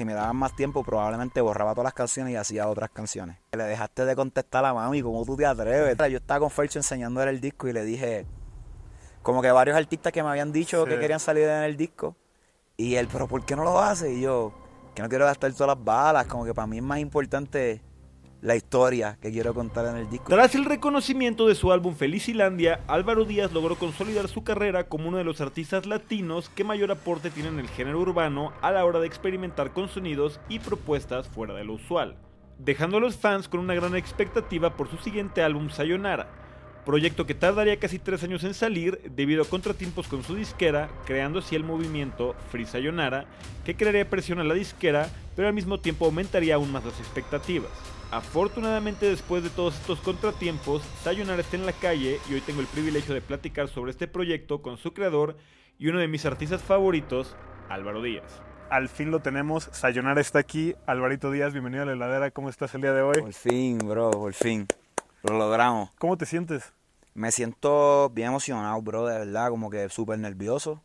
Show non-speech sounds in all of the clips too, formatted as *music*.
si me daban más tiempo, probablemente borraba todas las canciones y hacía otras canciones. Le dejaste de contestar a mami, ¿cómo tú te atreves? Yo estaba con Fercho enseñándole el disco y le dije, como que varios artistas que me habían dicho que querían salir en el disco, y él, pero ¿por qué no lo hace? Y yo, que no quiero gastar todas las balas, como que para mí es más importante la historia que quiero contar en el disco. Tras el reconocimiento de su álbum Felicilandia, Álvaro Díaz logró consolidar su carrera como uno de los artistas latinos que mayor aporte tiene en el género urbano a la hora de experimentar con sonidos y propuestas fuera de lo usual, dejando a los fans con una gran expectativa por su siguiente álbum Sayonara, proyecto que tardaría casi tres años en salir debido a contratiempos con su disquera, creando así el movimiento Free Sayonara, que crearía presión a la disquera, pero al mismo tiempo aumentaría aún más las expectativas. Afortunadamente después de todos estos contratiempos, Sayonara está en la calle y hoy tengo el privilegio de platicar sobre este proyecto con su creador y uno de mis artistas favoritos, Álvaro Díaz. Al fin lo tenemos, Sayonara está aquí. Alvarito Díaz, bienvenido a la heladera, ¿cómo estás el día de hoy? Por fin, bro, por fin. Lo logramos. ¿Cómo te sientes? Me siento bien emocionado, bro, de verdad, como que súper nervioso.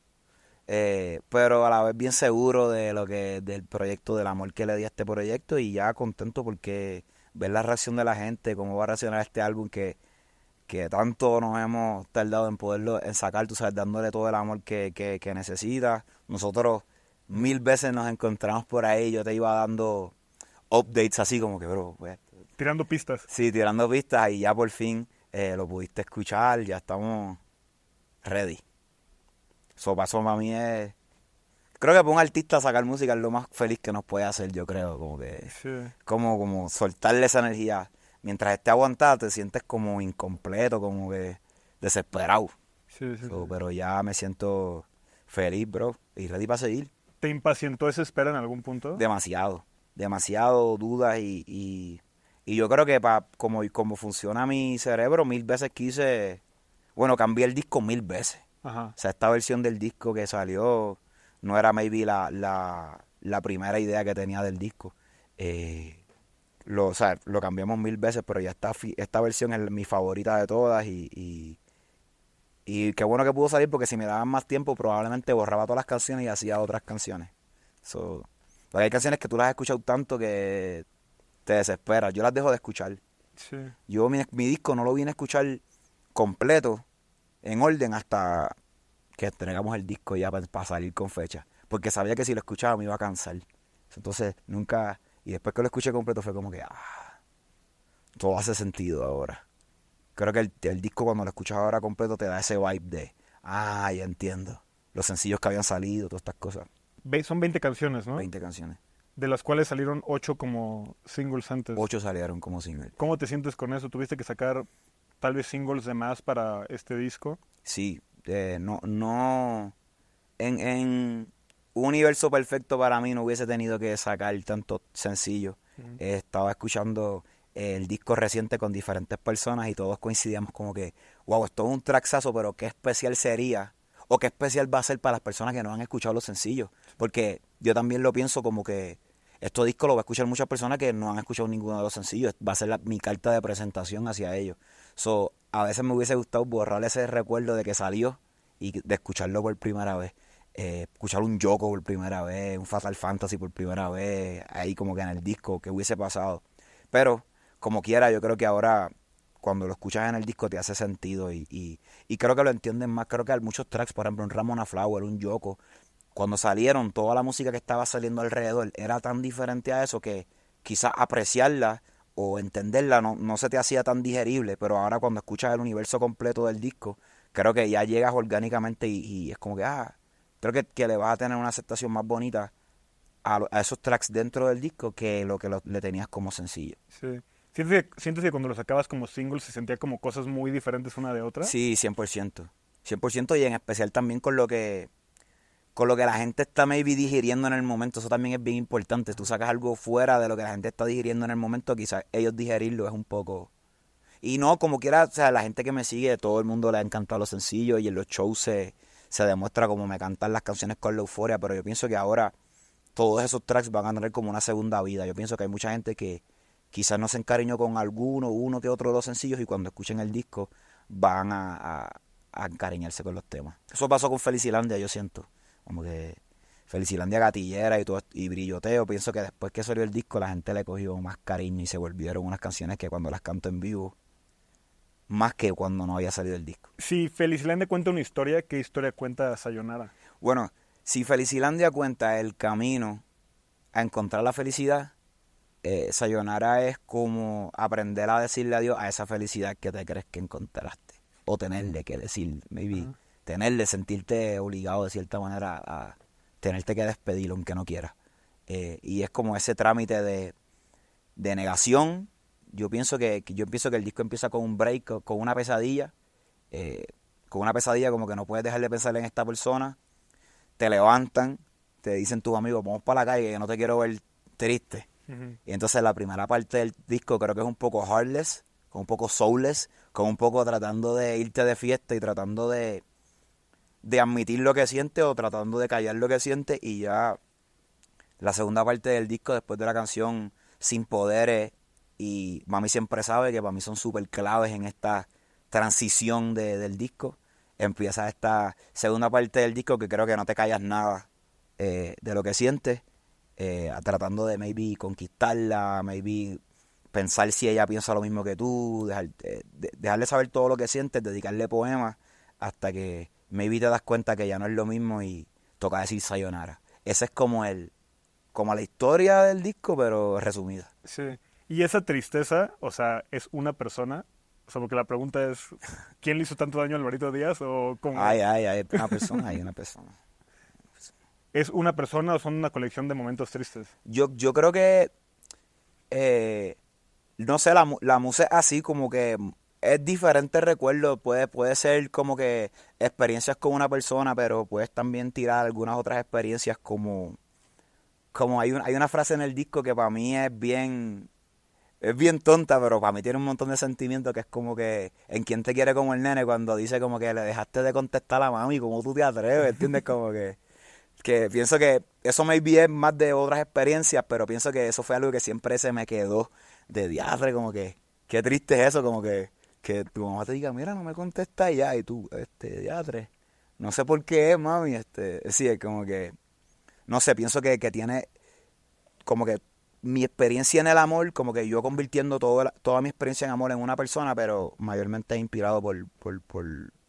Eh, pero a la vez bien seguro de lo que del proyecto, del amor que le di a este proyecto y ya contento porque ver la reacción de la gente, cómo va a reaccionar este álbum que, tanto nos hemos tardado en poderlo en sacar, tú sabes, dándole todo el amor que, que, necesita. Nosotros mil veces nos encontramos por ahí, yo te iba dando updates así como que, bro, pues, Tirando pistas. Sí, tirando pistas y ya por fin eh, lo pudiste escuchar, ya estamos ready. Eso pasó para es creo que para un artista sacar música es lo más feliz que nos puede hacer, yo creo, como que como, como soltarle esa energía. Mientras esté aguantado te sientes como incompleto, como que desesperado. pero ya me siento feliz, bro, y ready para seguir. ¿Te impacientó esa espera en algún punto? Demasiado, demasiado dudas y, y, yo creo que para como, como funciona mi cerebro, mil veces quise, bueno, cambié el disco mil veces. O sea, esta versión del disco que salió, no era maybe la, la, primera idea que tenía del disco. Eh, lo, o sea, lo cambiamos mil veces, pero ya esta, esta versión es mi favorita de todas y, y, qué bueno que pudo salir porque si me daban más tiempo probablemente borraba todas las canciones y hacía otras canciones. So, hay canciones que tú las has escuchado tanto que te desesperas. Yo las dejo de escuchar. Yo mi, mi disco no lo vine a escuchar completo, en orden, hasta que tengamos el disco ya para, salir con fecha. Porque sabía que si lo escuchaba me iba a cansar. Entonces nunca. Y después que lo escuché completo fue como que. Ah, todo hace sentido ahora. Creo que el, el disco cuando lo escuchas ahora completo te da ese vibe de. Ah, ya entiendo. Los sencillos que habían salido, todas estas cosas. Son 20 canciones, ¿no? 20 canciones. De las cuales salieron 8 como singles antes. 8 salieron como singles. ¿Cómo te sientes con eso? ¿Tuviste que sacar tal vez singles de más para este disco? Sí, este, no, no. En, un universo perfecto para mí no hubiese tenido que sacar tanto sencillo. Eh, estaba escuchando eh, el disco reciente con diferentes personas y todos coincidíamos como que, wow, esto es un traxazo, pero qué especial sería o qué especial va a ser para las personas que no han escuchado los sencillos. Porque yo también lo pienso como que estos disco lo va a escuchar muchas personas que no han escuchado ninguno de los sencillos. Va a ser mi carta de presentación hacia ellos. So, a veces me hubiese gustado borrar ese recuerdo de que salió y de escucharlo por primera vez. Eh, escuchar un Yoko por primera vez, un Fatal Fantasy por primera vez, ahí como que en el disco, que hubiese pasado. Pero, como quiera, yo creo que ahora cuando lo escuchas en el disco te hace sentido y, y, y creo que lo entienden más. Creo que hay muchos tracks, por ejemplo, un Ramona Flower, un Yoko, cuando salieron, toda la música que estaba saliendo alrededor era tan diferente a eso que quizás apreciarla o entenderla no, se te hacía tan digerible, pero ahora cuando escuchas el universo completo del disco, creo que ya llegas orgánicamente y, es como que, ah, creo que, le vas a tener una aceptación más bonita a, esos tracks dentro del disco que lo que le tenías como sencillo. Sí. ¿Sientes que, cuando los sacabas como single se sentía como cosas muy diferentes una de otra? Sí, 100%. 100% y en especial también con lo que con lo que la gente está maybe digiriendo en el momento. Eso también es bien importante. Tú sacas algo fuera de lo que la gente está digiriendo en el momento, quizás ellos digerirlo es un poco... Y no, como quiera, o sea, la gente que me sigue, todo el mundo le ha encantado los sencillos y en los shows se, demuestra como me cantan las canciones con la euforia, pero yo pienso que ahora todos esos tracks van a tener como una segunda vida. Yo pienso que hay mucha gente que quizás no se encariñó con alguno, uno que otro de los sencillos y cuando escuchen el disco van a, a encariñarse con los temas. Eso pasó con Felicilandia, yo siento. Como que Felicilandia Gatillera y, todo, y Brilloteo, pienso que después que salió el disco la gente le cogió más cariño y se volvieron unas canciones que cuando las canto en vivo, más que cuando no había salido el disco. Si Felicilandia cuenta una historia, ¿qué historia cuenta Sayonara? Bueno, si Felicilandia cuenta el camino a encontrar la felicidad, eh, Sayonara es como aprender a decirle adiós a esa felicidad que te crees que encontraste. O tenerle que decir, maybe tenerle, sentirte obligado de cierta manera a tenerte que despedirlo aunque no quieras. Eh, y es como ese trámite de, negación. Yo pienso que, yo pienso que el disco empieza con un break, con, una pesadilla. Eh, con una pesadilla como que no puedes dejar de pensar en esta persona. Te levantan, te dicen tus amigos, vamos para la calle, que no te quiero ver triste. Y entonces la primera parte del disco creo que es un poco heartless, con un poco soulless, con un poco tratando de irte de fiesta y tratando de, de admitir lo que siente o tratando de callar lo que siente y ya la segunda parte del disco después de la canción Sin Poderes y Mami siempre sabe que para mí son súper claves en esta transición de, del disco. Empieza esta segunda parte del disco que creo que no te callas nada eh, de lo que sientes, eh, tratando de maybe conquistarla, maybe pensar si ella piensa lo mismo que tú, eh, dejarle saber todo lo que sientes, dedicarle poemas hasta que maybe te das cuenta que ya no es lo mismo y toca decir sayonara. Esa es como el, como la historia del disco, pero resumida. Sí. Y esa tristeza, o sea, es una persona. O sea, porque la pregunta es, ¿quién le hizo tanto daño al Alvarito Díaz o cómo? Ay, ay, ay, una persona, hay una persona. ¿Es una persona o son una colección de momentos tristes? Yo, yo creo que, eh, no sé, la, la música así como que es diferente recuerdo, puede, puede ser como que experiencias con una persona, pero puedes también tirar algunas otras experiencias como, como hay, hay una frase en el disco que para mí es bien, es bien tonta, pero para mí tiene un montón de sentimientos que es como que en quien te quiere como el nene cuando dice como que le dejaste de contestar a mami, como tú te atreves, ¿entiendes? Como que, que pienso que eso me es más de otras experiencias, pero pienso que eso fue algo que siempre se me quedó de diarre como que, qué triste es eso, como que que tu mamá te diga, mira, no me contesta ya, y tú, este, ya tres. No sé por qué, mami, este, sí, es como que, no sé, pienso que, tiene, como que mi experiencia en el amor, como que yo convirtiendo toda, toda mi experiencia en amor en una persona, pero mayormente inspirado por,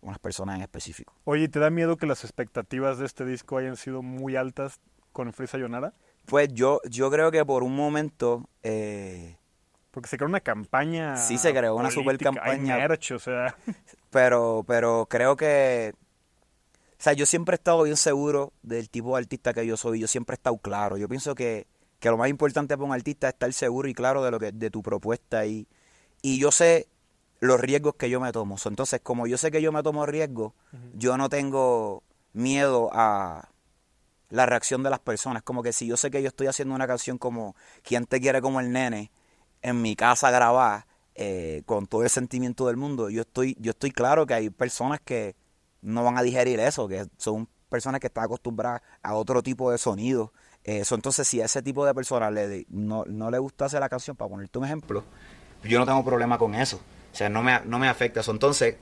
unas personas en específico. Oye, ¿te da miedo que las expectativas de este disco hayan sido muy altas con Frisa Yonara? Pues yo, yo creo que por un momento... Eh, porque se creó una campaña. Sí, se creó una super campaña. Pero, pero creo que. O sea, yo siempre he estado bien seguro del tipo de artista que yo soy. Yo siempre he estado claro. Yo pienso que, que lo más importante para un artista es estar seguro y claro de lo que de tu propuesta. Y, y yo sé los riesgos que yo me tomo. Entonces, como yo sé que yo me tomo riesgos, yo no tengo miedo a la reacción de las personas. Como que si yo sé que yo estoy haciendo una canción como Quien te quiere como el nene en mi casa grabar eh, con todo el sentimiento del mundo. Yo estoy, yo estoy claro que hay personas que no van a digerir eso, que son personas que están acostumbradas a otro tipo de sonido. Eso, eh, entonces, si a ese tipo de personas le, no, no le hacer la canción, para ponerte un ejemplo, yo no tengo problema con eso. O sea, no me, no me afecta eso. Entonces,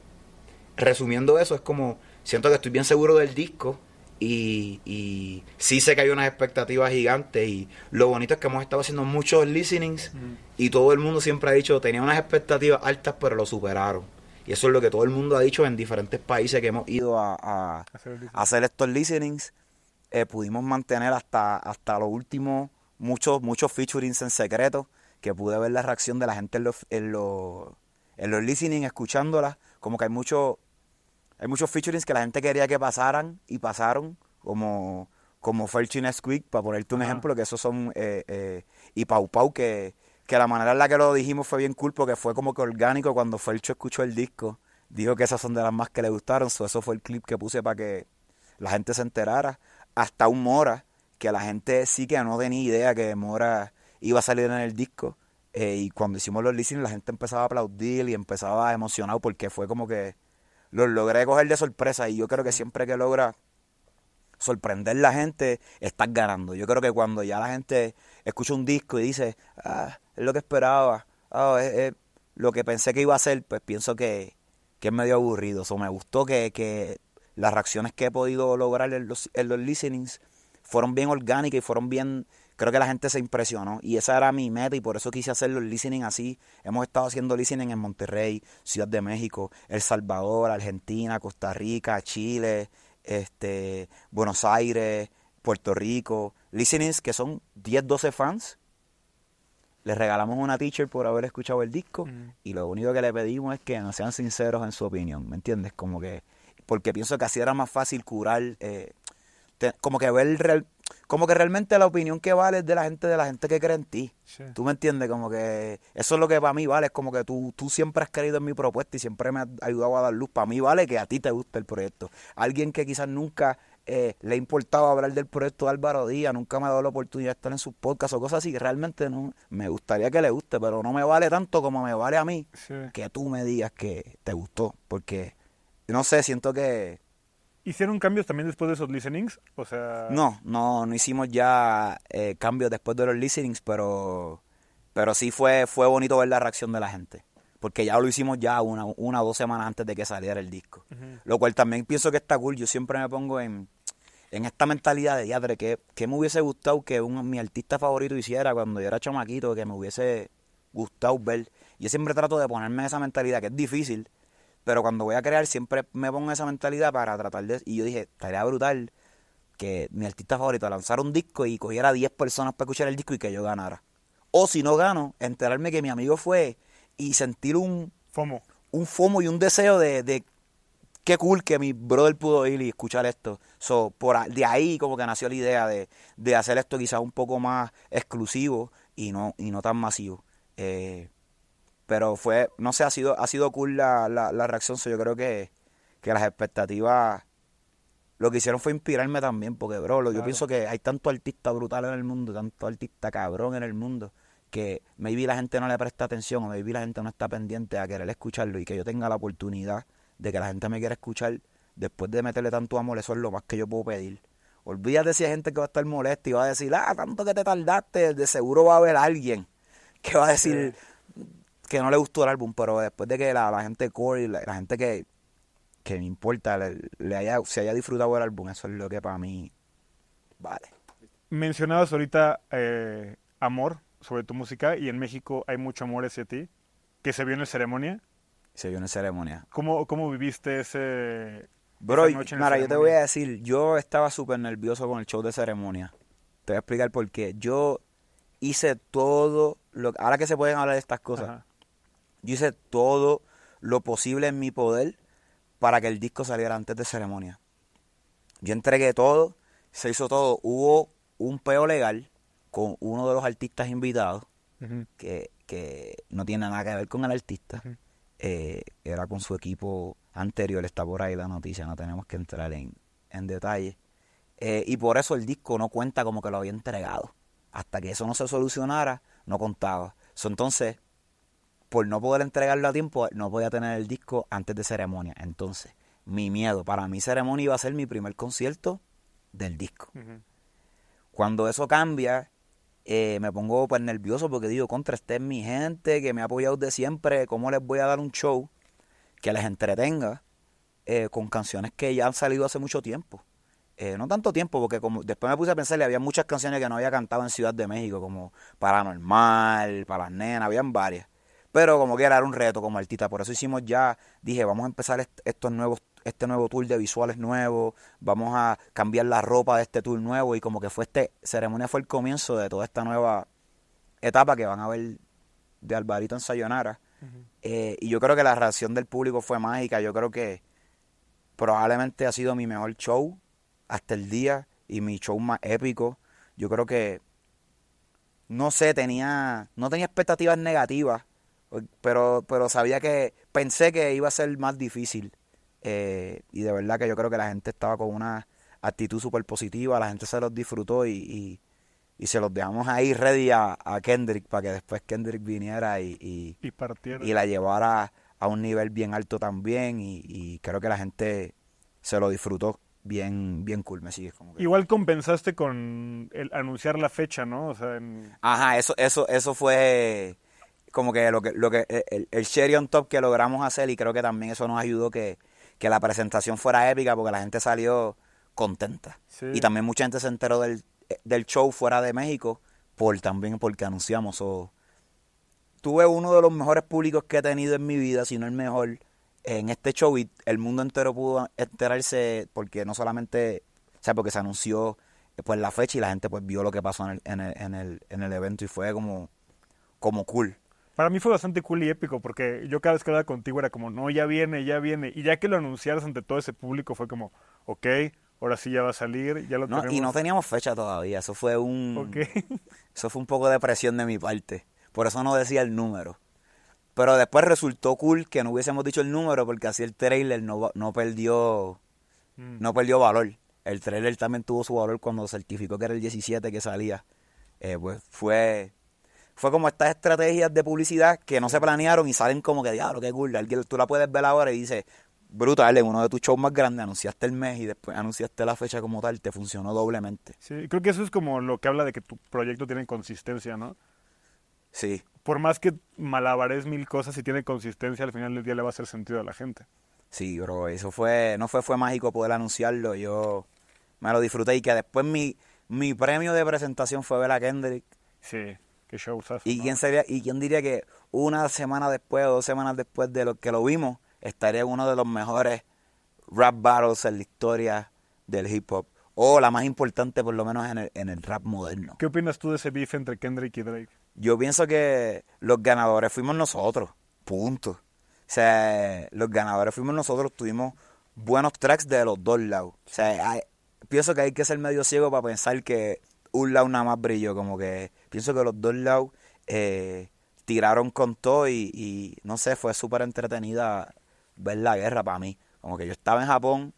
resumiendo eso, es como, siento que estoy bien seguro del disco, y, sí sé que hay unas expectativas gigantes y lo bonito es que hemos estado haciendo muchos listenings y todo el mundo siempre ha dicho, tenía unas expectativas altas pero lo superaron. Y eso es lo que todo el mundo ha dicho en diferentes países que hemos ido a, hacer estos listenings. Eh, pudimos mantener hasta, hasta lo último muchos, muchos featurings en secreto, que pude ver la reacción de la gente en los, en los, en los listenings, escuchándolas, como que hay mucho hay muchos featurings que la gente quería que pasaran y pasaron, como, como y Nesquik, para ponerte un ejemplo, que esos son. Eh, eh, y Pau Pau, que, que la manera en la que lo dijimos fue bien cool, porque fue como que orgánico cuando Felch escuchó el disco. Dijo que esas son de las más que le gustaron. eso fue el clip que puse para que la gente se enterara. Hasta un Mora, que la gente sí que no tenía idea que Mora iba a salir en el disco. Eh, y cuando hicimos los listening, la gente empezaba a aplaudir y empezaba emocionado porque fue como que los logré coger de sorpresa y yo creo que siempre que logra sorprender la gente, estás ganando. Yo creo que cuando ya la gente escucha un disco y dice, ah, es lo que esperaba, ah, es, lo que pensé que iba a ser, pues pienso que, que es medio aburrido. O me gustó que, que, las reacciones que he podido lograr en los, en los listenings fueron bien orgánicas y fueron bien creo que la gente se impresionó y esa era mi meta y por eso quise hacer los listening así. Hemos estado haciendo listening en Monterrey, Ciudad de México, El Salvador, Argentina, Costa Rica, Chile, este, Buenos Aires, Puerto Rico. Listenings que son 10, 12 fans. Les regalamos una teacher por haber escuchado el disco mm. y lo único que le pedimos es que sean sinceros en su opinión, ¿me entiendes? Como que, porque pienso que así era más fácil curar, eh, como que ver real, como que realmente la opinión que vale es de la gente, de la gente que cree en ti. ¿Tú me entiendes? Como que eso es lo que para mí vale, es como que tú, tú siempre has creído en mi propuesta y siempre me has ayudado a dar luz. Para mí vale que a ti te guste el proyecto. Alguien que quizás nunca eh, le ha importado hablar del proyecto de Álvaro Díaz, nunca me ha dado la oportunidad de estar en sus podcasts o cosas así, realmente no, me gustaría que le guste, pero no me vale tanto como me vale a mí que tú me digas que te gustó, porque no sé, siento que ¿Hicieron cambios también después de esos listenings? O sea... No, no, no hicimos ya eh, cambios después de los listenings, pero, pero sí fue, fue bonito ver la reacción de la gente. Porque ya lo hicimos ya una, una o dos semanas antes de que saliera el disco. Lo cual también pienso que está cool. Yo siempre me pongo en, en esta mentalidad de diadre, que, me hubiese gustado que un, mi artista favorito hiciera cuando yo era chamaquito, que me hubiese gustado ver. Yo siempre trato de ponerme en esa mentalidad, que es difícil, pero cuando voy a crear, siempre me pongo esa mentalidad para tratar de. Y yo dije, estaría brutal que mi artista favorito lanzara un disco y cogiera a 10 personas para escuchar el disco y que yo ganara. O si no gano, enterarme que mi amigo fue y sentir un. FOMO. Un FOMO y un deseo de, qué cool que mi brother pudo ir y escuchar esto. So, por, de ahí como que nació la idea de, de hacer esto quizás un poco más exclusivo y no, y no tan masivo. Eh, pero fue, no sé, ha sido, ha sido cool la, la, reacción. yo creo que, que las expectativas lo que hicieron fue inspirarme también, porque, bro, yo pienso que hay tanto artista brutal en el mundo, tanto artista cabrón en el mundo, que maybe la gente no le presta atención o maybe la gente no está pendiente a querer escucharlo y que yo tenga la oportunidad de que la gente me quiera escuchar después de meterle tanto amor, eso es lo más que yo puedo pedir. Olvídate si hay gente que va a estar molesta y va a decir, ah, tanto que te tardaste, de seguro va a haber alguien que va a decir, que no le gustó el álbum, pero después de que la, gente core la, gente que, que me importa le, haya, se haya disfrutado el álbum, eso es lo que para mí vale. Mencionabas ahorita eh, amor sobre tu música y en México hay mucho amor hacia ti, que se vio en la ceremonia. Se vio en la ceremonia. ¿Cómo, cómo viviste ese... Bro, yo te voy a decir, yo estaba súper nervioso con el show de ceremonia. Te voy a explicar por qué. Yo hice todo lo... Ahora que se pueden hablar de estas cosas. Yo hice todo lo posible en mi poder para que el disco saliera antes de ceremonia. Yo entregué todo, se hizo todo. Hubo un peo legal con uno de los artistas invitados, que, no tiene nada que ver con el artista. Eh, era con su equipo anterior, está por ahí la noticia, no tenemos que entrar en, detalle. Eh, y por eso el disco no cuenta como que lo había entregado. Hasta que eso no se solucionara, no contaba. entonces, por no poder entregarlo a tiempo, no podía tener el disco antes de ceremonia. Entonces, mi miedo, para mi ceremonia iba a ser mi primer concierto del disco. Cuando eso cambia, eh, me pongo pues nervioso porque digo, contra, este es mi gente que me ha apoyado de siempre, ¿cómo les voy a dar un show que les entretenga eh, con canciones que ya han salido hace mucho tiempo? Eh, no tanto tiempo, porque como después me puse a pensar, había muchas canciones que no había cantado en Ciudad de México, como Paranormal, Para las Nenas, habían varias. Pero como que era un reto como artista, por eso hicimos ya, dije, vamos a empezar estos nuevos este nuevo tour de visuales nuevos, vamos a cambiar la ropa de este tour nuevo y como que fue este ceremonia fue el comienzo de toda esta nueva etapa que van a ver de Alvarito en eh, y yo creo que la reacción del público fue mágica, yo creo que probablemente ha sido mi mejor show hasta el día y mi show más épico. Yo creo que no sé, tenía no tenía expectativas negativas pero, pero sabía que pensé que iba a ser más difícil. Eh, y de verdad que yo creo que la gente estaba con una actitud súper positiva, la gente se los disfrutó y, se los dejamos ahí ready a, Kendrick para que después Kendrick viniera y, y, partiera. y la llevara a un nivel bien alto también y, creo que la gente se lo disfrutó bien bien cool me sigues igual compensaste con anunciar la fecha no o ajá eso eso eso fue como que lo que, lo que eh, el, el on top que logramos hacer y creo que también eso nos ayudó que, que la presentación fuera épica porque la gente salió contenta. Y también mucha gente se enteró eh, del, show fuera de México por también porque anunciamos. tuve uno de los mejores públicos que he tenido en mi vida, si no el mejor, en este show y el mundo entero pudo enterarse porque no solamente, o sea, porque se anunció eh, pues la fecha y la gente pues vio lo que pasó en el, en el, en el, en el evento y fue como, como cool para mí fue bastante cool y épico porque yo cada vez que hablaba contigo era como, no, ya viene, ya viene. Y ya que lo anunciaras ante todo ese público fue como, ok, ahora sí ya va a salir, ya lo no, Y no teníamos fecha todavía, eso fue un... *laughs* Eso fue un poco de presión de mi parte, por eso no decía el número. Pero después resultó cool que no hubiésemos dicho el número porque así el trailer no, no perdió mm. no perdió valor. El trailer también tuvo su valor cuando certificó que era el 17 que salía. Eh, pues fue fue como estas estrategias de publicidad que no se planearon y salen como que, diablo, qué cool. Alguien, tú la puedes ver ahora y dices, brutal, en uno de tus shows más grandes anunciaste el mes y después anunciaste la fecha como tal, te funcionó doblemente. Sí, creo que eso es como lo que habla de que tu proyecto tiene consistencia, ¿no? Sí. Por más que malabares mil cosas, si tiene consistencia, al final del día le va a hacer sentido a la gente. Sí, bro, eso fue, no fue, fue mágico poder anunciarlo, yo me lo disfruté y que después mi, mi premio de presentación fue ver a Kendrick. Sí. Y quién, sería, y quién diría que una semana después o dos semanas después de lo que lo vimos, estaría uno de los mejores rap battles en la historia del hip hop. O la más importante, por lo menos, en el, rap moderno. ¿Qué opinas tú de ese bife entre Kendrick y Drake? Yo pienso que los ganadores fuimos nosotros. Punto. O sea, los ganadores fuimos nosotros. Tuvimos buenos tracks de los dos lados. O sea, pienso que hay que ser medio ciego para pensar que un lado nada más brilló, como que pienso que los dos lados eh, tiraron con todo y, no sé, fue súper entretenida ver la guerra para mí. Como que yo estaba en Japón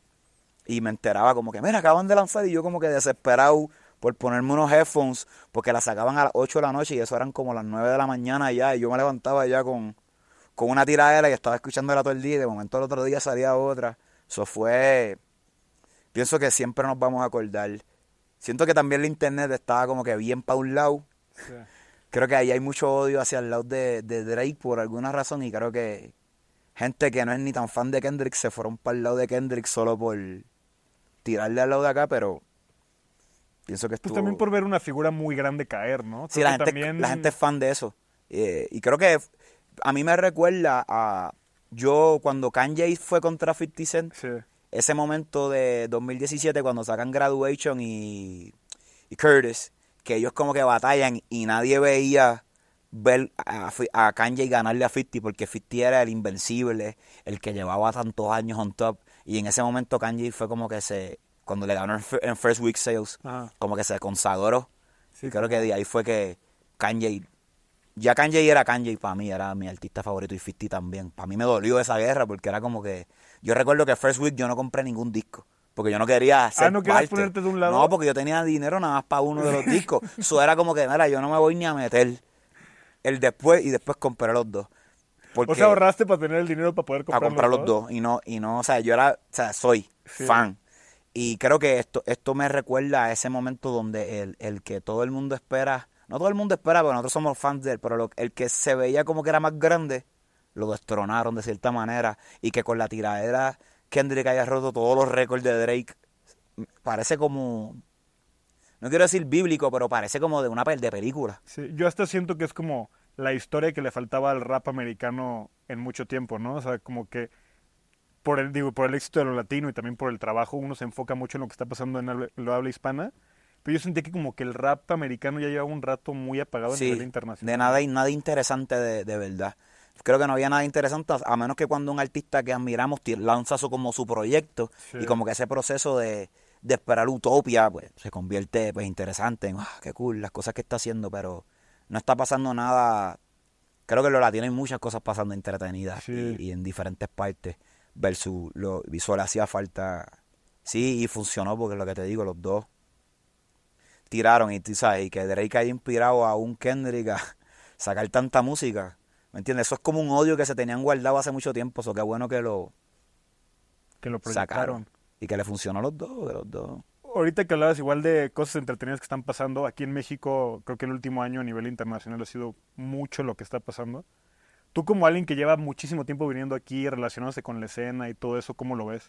y me enteraba como que, mira, acaban de lanzar y yo como que desesperado por ponerme unos headphones porque la sacaban a las 8 de la noche y eso eran como las 9 de la mañana ya y yo me levantaba ya con, con una tiradera y estaba escuchándola todo el día y de momento el otro día salía otra. Eso fue, pienso que siempre nos vamos a acordar Siento que también el internet estaba como que bien para un lado. Creo que ahí hay mucho odio hacia el lado de, Drake por alguna razón y creo que gente que no es ni tan fan de Kendrick se fueron para el lado de Kendrick solo por tirarle al lado de acá, pero pienso que pues estuvo... Pues también por ver una figura muy grande caer, ¿no? sí, la gente, la gente es fan de eso. Eh, y creo que a mí me recuerda a yo cuando Kanye fue contra 50 Cent. Sí ese momento de 2017 cuando sacan Graduation y, Curtis, que ellos como que batallan y nadie veía ver a, Kanji Kanye ganarle a 50 porque 50 era el invencible, el que llevaba tantos años on top. Y en ese momento Kanye fue como que se, cuando le ganó en First Week Sales, como que se consagró. creo que de ahí fue que Kanye ya Kanye era Kanye para mí, era mi artista favorito y 50 también. Para mí me dolió esa guerra porque era como que. Yo recuerdo que First Week yo no compré ningún disco. Porque yo no quería ah, ser Ah, no querías ponerte de un lado. No, porque yo tenía dinero nada más para uno de los *laughs* discos. Eso era como que, mira, yo no me voy ni a meter el después y después compré los dos. Porque o sea, ahorraste para tener el dinero para poder comprar, comprar los, dos. Y no, y no, o sea, yo era, o sea, soy fan. Y creo que esto, esto me recuerda a ese momento donde el, el que todo el mundo espera no todo el mundo esperaba, nosotros somos fans de él, pero el que se veía como que era más grande, lo destronaron de cierta manera. Y que con la tiradera Kendrick haya roto todos los récords de Drake, parece como. No quiero decir bíblico, pero parece como de una de película. Sí, yo hasta siento que es como la historia que le faltaba al rap americano en mucho tiempo, ¿no? O sea, como que por el, digo, por el éxito de lo latino y también por el trabajo, uno se enfoca mucho en lo que está pasando en lo habla hispana pero yo sentí que como que el rap americano ya llevaba un rato muy apagado en nivel internacional. De nada, nada interesante de, verdad creo que no había nada interesante, a menos que cuando un artista que admiramos lanza su, como su proyecto y como que ese proceso de, de esperar utopia, pues se convierte pues interesante en, ah, qué cool, las cosas que está haciendo, pero no está pasando nada. Creo que en lo latino hay muchas cosas pasando entretenidas y, en diferentes partes versus lo visual hacía falta. Sí, y funcionó porque lo que te digo, los dos tiraron y, ¿sabes? y que Drake haya inspirado a un Kendrick a *laughs* sacar tanta música. ¿Me entiendes? Eso es como un odio que se tenían guardado hace mucho tiempo. Eso qué bueno que lo, que lo sacaron. Y que le funcionó a los dos, de los dos. Ahorita que hablabas igual de cosas entretenidas que están pasando, aquí en México creo que el último año a nivel internacional ha sido mucho lo que está pasando. Tú como alguien que lleva muchísimo tiempo viniendo aquí, relacionándose con la escena y todo eso, ¿cómo lo ves?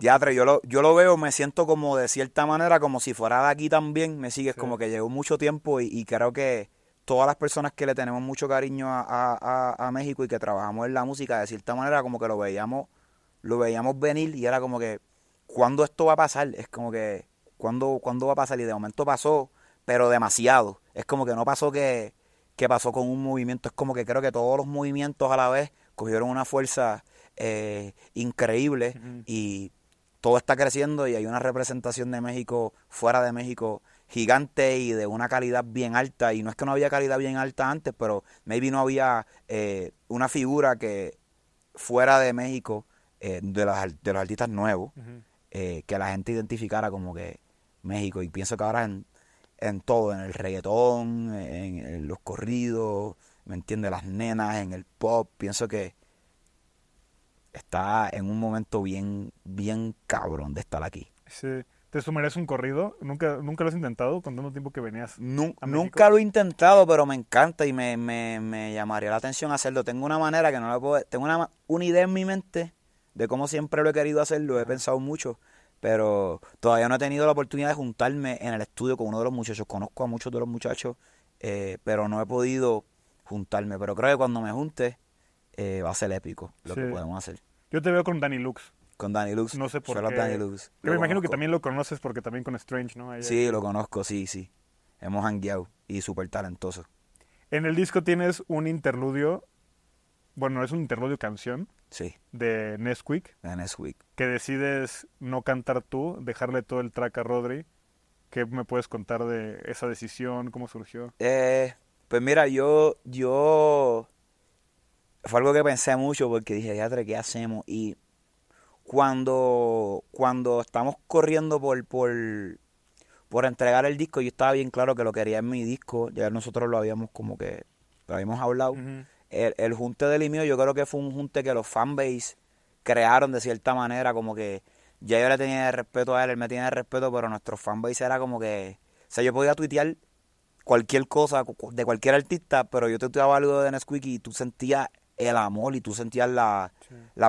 Teatro, yo lo, yo lo veo, me siento como de cierta manera, como si fuera de aquí también, me sigues, es como que llegó mucho tiempo y, creo que todas las personas que le tenemos mucho cariño a, México y que trabajamos en la música, de cierta manera como que lo veíamos, lo veíamos venir y era como que, ¿cuándo esto va a pasar? Es como que, ¿cuándo, ¿cuándo va a pasar? Y de momento pasó, pero demasiado. Es como que no pasó que, pasó con un movimiento, es como que creo que todos los movimientos a la vez cogieron una fuerza eh, increíble mm. y todo está creciendo y hay una representación de México fuera de México gigante y de una calidad bien alta. Y no es que no había calidad bien alta antes, pero maybe no había eh, una figura que fuera de México, eh, de, de, los artistas nuevos, eh, que la gente identificara como que México. Y pienso que ahora en, todo, en el reggaetón, en, los corridos, ¿me entiende, Las nenas, en el pop, pienso que está en un momento bien, bien cabrón de estar aquí. Sí. ¿Te sumarías un corrido? ¿Nunca, ¿Nunca lo has intentado con tanto tiempo que venías? nunca lo he intentado, pero me encanta y me, me, me, llamaría la atención hacerlo. Tengo una manera que no la puedo. Tengo una, idea en mi mente de cómo siempre lo he querido hacerlo. he pensado mucho, pero todavía no he tenido la oportunidad de juntarme en el estudio con uno de los muchachos. Conozco a muchos de los muchachos, eh, pero no he podido juntarme. Pero creo que cuando me junte, eh, va a ser épico lo que podemos hacer. Yo te veo con Danny Lux. Con Danny Lux. No sé por qué. Danny Lux. Yo me imagino que también lo conoces porque también con Strange, ¿no? sí, lo conozco, sí, sí. Hemos hangueado y súper talentoso. En el disco tienes un interludio, bueno, es un interludio canción. Sí. De Nesquik. De Nesquik. Que decides no cantar tú, dejarle todo el track a Rodri. ¿Qué me puedes contar de esa decisión? ¿Cómo surgió? Eh, pues mira, yo, yo fue algo que pensé mucho porque dije, ya ¿qué hacemos? Y cuando, cuando estamos corriendo por, por, por entregar el disco, yo estaba bien claro que lo quería en mi disco, ya nosotros lo habíamos como que, lo habíamos hablado. el, el, junte del y yo creo que fue un junte que los fanbase crearon de cierta manera, como que ya yo le tenía respeto a él, él me tenía respeto, pero nuestro fanbase era como que, o sea, yo podía tuitear cualquier cosa de cualquier artista, pero yo te tuiteaba algo de Nesquik y tú sentías el amor y tú sentías la,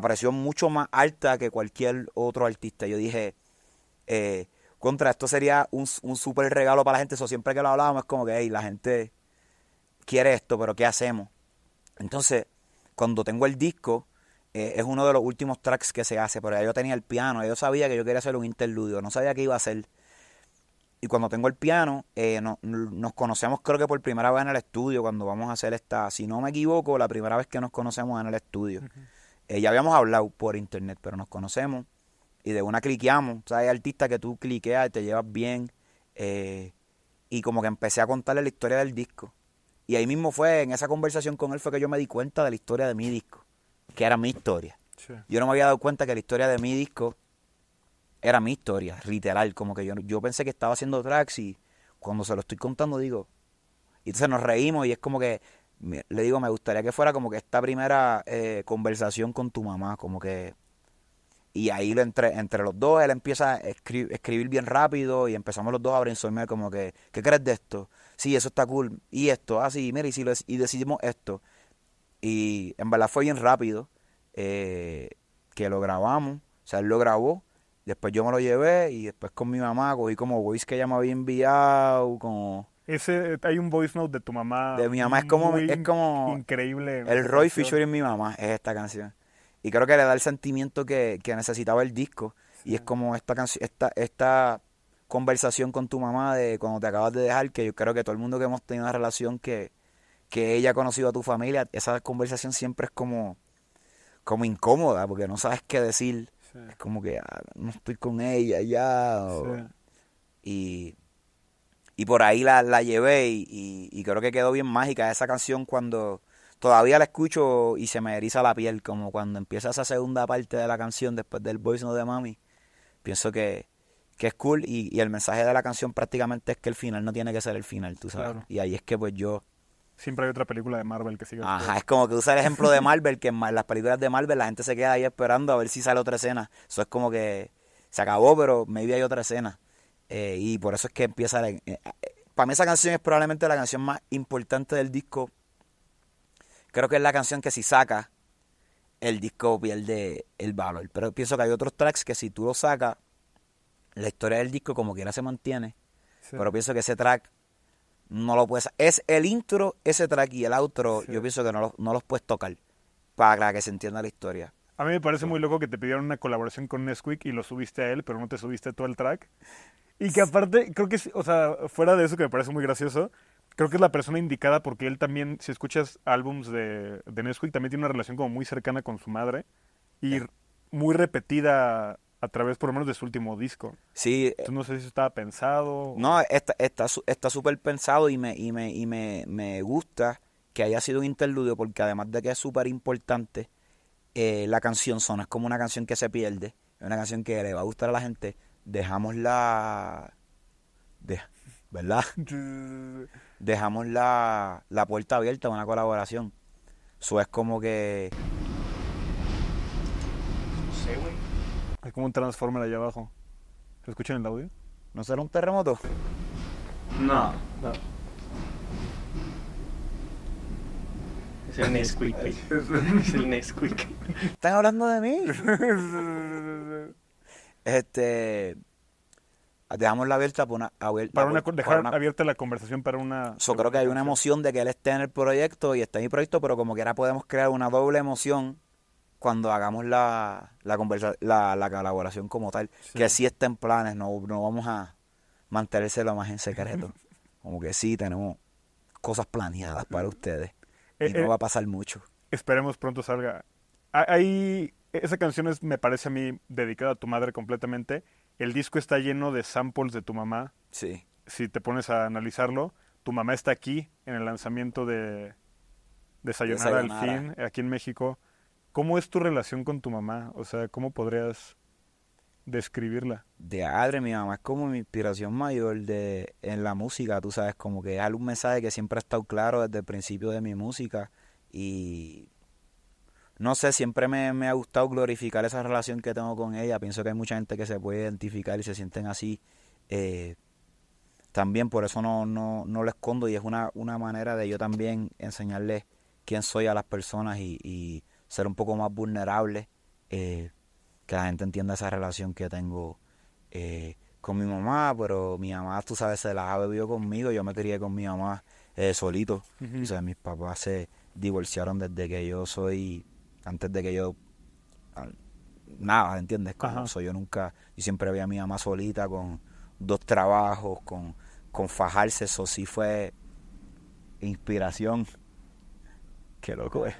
presión mucho más alta que cualquier otro artista. Yo dije, eh, contra, esto sería un, un súper regalo para la gente. Eso siempre que lo hablábamos es como que, hey, la gente quiere esto, pero ¿qué hacemos? Entonces, cuando tengo el disco, eh, es uno de los últimos tracks que se hace, por yo tenía el piano, yo sabía que yo quería hacer un interludio, no sabía qué iba a hacer y cuando tengo el piano, eh, nos conocemos creo que por primera vez en el estudio, cuando vamos a hacer esta, si no me equivoco, la primera vez que nos conocemos en el estudio. Eh, ya habíamos hablado por internet, pero nos conocemos y de una cliqueamos. sabes artista hay artistas que tú cliqueas y te llevas bien. Eh, y como que empecé a contarle la historia del disco. Y ahí mismo fue, en esa conversación con él, fue que yo me di cuenta de la historia de mi disco, que era mi historia. Yo no me había dado cuenta que la historia de mi disco era mi historia, literal, como que yo, yo pensé que estaba haciendo tracks y cuando se lo estoy contando digo, y entonces nos reímos y es como que, le digo, me gustaría que fuera como que esta primera eh, conversación con tu mamá, como que, y ahí entre, entre los dos, él empieza a escribir bien rápido y empezamos los dos a brainstormar como que, ¿qué crees de esto? Sí, eso está cool, y esto, así, ah, mira, y, si y decidimos esto. Y en verdad fue bien rápido eh, que lo grabamos, o sea, él lo grabó Después yo me lo llevé y después con mi mamá cogí como voice que ella me había enviado, Ese, eh, hay un voice note de tu mamá. De mi mamá, es como... Es como increíble. El Roy Fisher en mi mamá es esta canción. Y creo que le da el sentimiento que, necesitaba el disco. Y es como esta canción, esta, esta conversación con tu mamá de cuando te acabas de dejar, que yo creo que todo el mundo que hemos tenido una relación que, que ella ha conocido a tu familia, esa conversación siempre es como, como incómoda, porque no sabes qué decir es como que ah, no estoy con ella ya. y, por ahí la, llevé y, creo que quedó bien mágica esa canción cuando todavía la escucho y se me eriza la piel, como cuando empieza esa segunda parte de la canción después del voice no de mami. Pienso que, es cool y, el mensaje de la canción prácticamente es que el final no tiene que ser el final, tú sabes. Y ahí es que pues yo siempre hay otra película de Marvel que sigue. Ajá, es como que usa el ejemplo de Marvel, que en las películas de Marvel la gente se queda ahí esperando a ver si sale otra escena. Eso es como que se acabó, pero maybe hay otra escena. Eh, y por eso es que empieza... Eh, para mí esa canción es probablemente la canción más importante del disco. Creo que es la canción que si saca, el disco pierde el valor. Pero pienso que hay otros tracks que si tú lo sacas, la historia del disco como quiera se mantiene. Pero pienso que ese track no lo puedes. Es el intro, ese track y el outro, yo pienso que no, no los puedes tocar para que se entienda la historia. A mí me parece muy loco que te pidieron una colaboración con Nesquik y lo subiste a él, pero no te subiste tú el track. Y que aparte, creo que, o sea, fuera de eso que me parece muy gracioso, creo que es la persona indicada porque él también, si escuchas álbums de, de Nesquik, también tiene una relación como muy cercana con su madre y muy repetida a través por lo menos de su último disco. Sí. Eh, no sé si eso estaba pensado. No, está súper está, pensado y, me, y, me, gusta que haya sido un interludio porque además de que es súper importante, eh, la canción son es como una canción que se pierde, es una canción que le va a gustar a la gente. Dejamos la... ¿Verdad? *laughs* Dejamos la, la puerta abierta a una colaboración. Eso es como que... Hay como un transformer allá abajo. ¿Lo escuchan en el audio? ¿No será un terremoto? No. Es el Nesquik. es el Nesquik. ¿Están hablando de mí? este. Dejamos la abierta para una. Abierta, para una, dejar abierta la conversación para una. Yo creo que hay una emoción de que él esté en el proyecto y está en mi proyecto, pero como que ahora podemos crear una doble emoción cuando hagamos la, la, conversa, la, la colaboración como tal, que sí estén planes, no, no vamos a lo más en secreto. *laughs* como que sí, tenemos cosas planeadas para ustedes. Eh, y no eh, va a pasar mucho. Esperemos pronto salga. Ah, ahí, esa canción es, me parece a mí dedicada a tu madre completamente. El disco está lleno de samples de tu mamá. Sí. Si te pones a analizarlo, tu mamá está aquí en el lanzamiento de, Desayunar al fin, aquí en México ¿Cómo es tu relación con tu mamá? O sea, ¿cómo podrías describirla? De adre, mi mamá es como mi inspiración mayor de, en la música, tú sabes, como que es algún mensaje que siempre ha estado claro desde el principio de mi música y no sé, siempre me, ha gustado glorificar esa relación que tengo con ella. Pienso que hay mucha gente que se puede identificar y se sienten así. Eh, también por eso no, no, lo escondo y es una, una manera de yo también enseñarle quién soy a las personas y, ser un poco más vulnerable, eh, que la gente entienda esa relación que tengo eh, con mi mamá, pero mi mamá, tú sabes, se la ha bebido conmigo, yo me crié con mi mamá eh, solito, o sea, mis papás se divorciaron desde que yo soy, antes de que yo, nada, ¿entiendes? Como soy yo nunca, yo siempre veía a mi mamá solita con dos trabajos, con, con fajarse, eso sí fue inspiración. Qué loco es.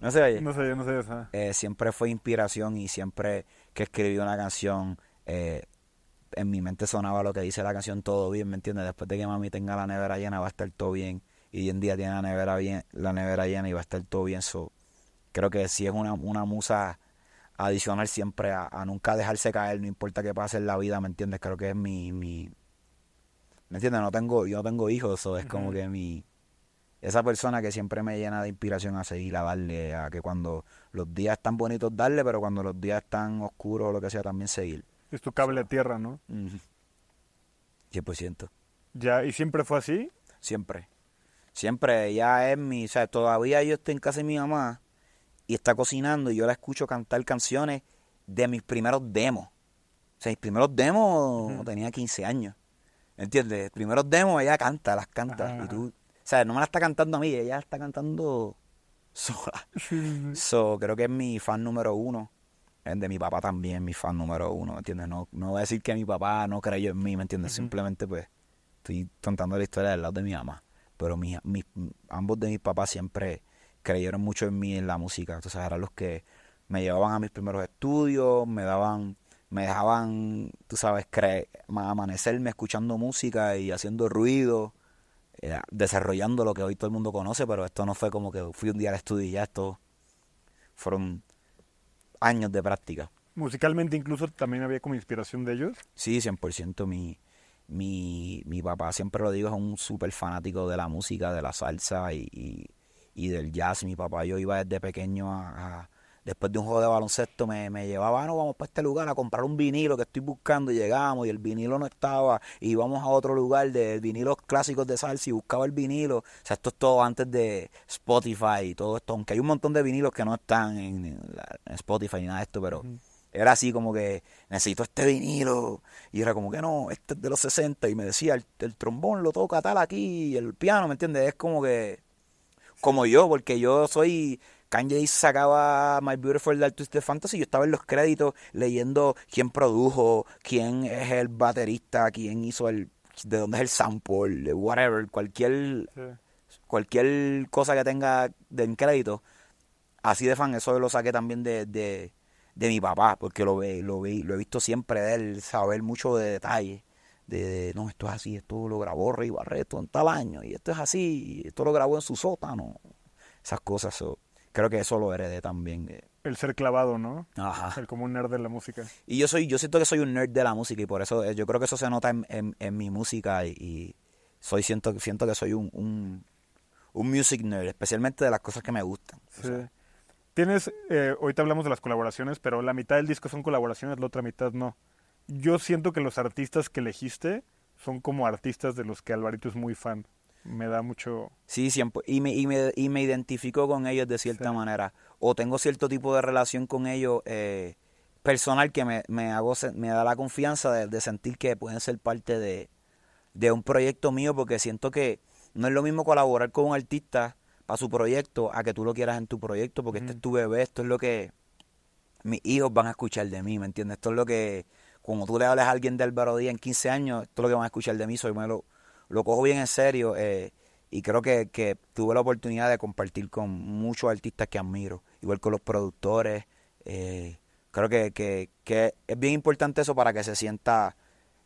No sé oye. No sé no Eh, siempre fue inspiración y siempre que escribí una canción, eh, en mi mente sonaba lo que dice la canción todo bien, ¿me entiendes? Después de que mami tenga la nevera llena va a estar todo bien. Y hoy en día tiene la nevera bien, la nevera llena y va a estar todo bien. So, creo que sí es una, una musa adicional siempre a, nunca dejarse caer, no importa qué pase en la vida, ¿me entiendes? Creo que es mi, mi ¿me entiendes? No tengo, yo no tengo hijos, eso es como que mi, esa persona que siempre me llena de inspiración a seguir, a darle, a que cuando los días están bonitos darle, pero cuando los días están oscuros o lo que sea, también seguir. Es tu cable de a tierra, ¿no? 100%. ¿Ya? ¿Y siempre fue así? Siempre. Siempre, ya es mi, o sea, todavía yo estoy en casa de mi mamá y está cocinando y yo la escucho cantar canciones de mis primeros demos. O sea, mis primeros demos tenía 15 años. ¿Entiendes? Primeros demos ella canta, las canta. Y tú, o sea, no me la está cantando a mí, ella está cantando sola. so, creo que es mi fan número uno. Es de mi papá también, mi fan número uno, ¿me entiendes? No, no voy a decir que mi papá no creyó en mí, ¿me entiendes? Simplemente, pues, estoy contando la historia del lado de mi ama Pero mi, ambos de mis papás siempre creyeron mucho en mí en la música. Entonces, eran los que me llevaban a mis primeros estudios, me daban me dejaban, tú sabes, cre amanecerme escuchando música y haciendo ruido. Eh, desarrollando lo que hoy todo el mundo conoce, pero esto no fue como que fui un día al estudio y ya esto fueron años de práctica. Musicalmente incluso también había como inspiración de ellos. Sí, 100%. Mi, mi, mi papá, siempre lo digo, es un súper fanático de la música, de la salsa y, del jazz. Mi papá, yo iba desde pequeño a después de un juego de baloncesto me, llevaba, ah, no, vamos para este lugar a comprar un vinilo que estoy buscando, llegamos y el vinilo no estaba, y íbamos a otro lugar de vinilos clásicos de salsa y buscaba el vinilo, o sea, esto es todo antes de Spotify y todo esto, aunque hay un montón de vinilos que no están en, Spotify ni nada de esto, pero... Era así como que necesito este vinilo. Y era como que no, este es de los 60. Y me decía, el, el trombón lo toca tal aquí, el piano, ¿me entiendes? Es como que como yo, porque yo soy Kanye sacaba My Beautiful Dark Twisted Fantasy, yo estaba en los créditos leyendo quién produjo, quién es el baterista, quién hizo el, de dónde es el sample, whatever, cualquier, cualquier cosa que tenga de, en crédito. Así de fan, eso lo saqué también de, de, de mi papá, porque lo, ve, lo, lo he visto siempre de él, saber mucho de detalle De, no, esto es así, esto lo grabó Rey Barreto en tal año, y esto es así, y esto lo grabó en su sótano. Esas cosas creo que eso lo heredé también. El ser clavado, ¿no? Ajá. El como un nerd de la música. Y yo soy, yo siento que soy un nerd de la música y por eso eh, yo creo que eso se nota en, mi música y, soy siento, siento que soy un, un, music nerd, especialmente de las cosas que me gustan. Sí. Tienes, eh, ahorita hablamos de las colaboraciones, pero la mitad del disco son colaboraciones, la otra mitad no. Yo siento que los artistas que elegiste son como artistas de los que Alvarito es muy fan me da mucho... Sí, siempre. Y me, y me, identifico con ellos de cierta manera. O tengo cierto tipo de relación con ellos eh, personal que me, me, hago, me da la confianza de, sentir que pueden ser parte de, de, un proyecto mío porque siento que no es lo mismo colaborar con un artista para su proyecto a que tú lo quieras en tu proyecto porque este es tu bebé, esto es lo que mis hijos van a escuchar de mí, ¿me entiendes? Esto es lo que cuando tú le hables a alguien de Álvaro Díaz en 15 años, esto es lo que van a escuchar de mí, soy lo lo cojo bien en serio eh, y creo que, tuve la oportunidad de compartir con muchos artistas que admiro, igual con los productores. Eh, creo que, es bien importante eso para que se sienta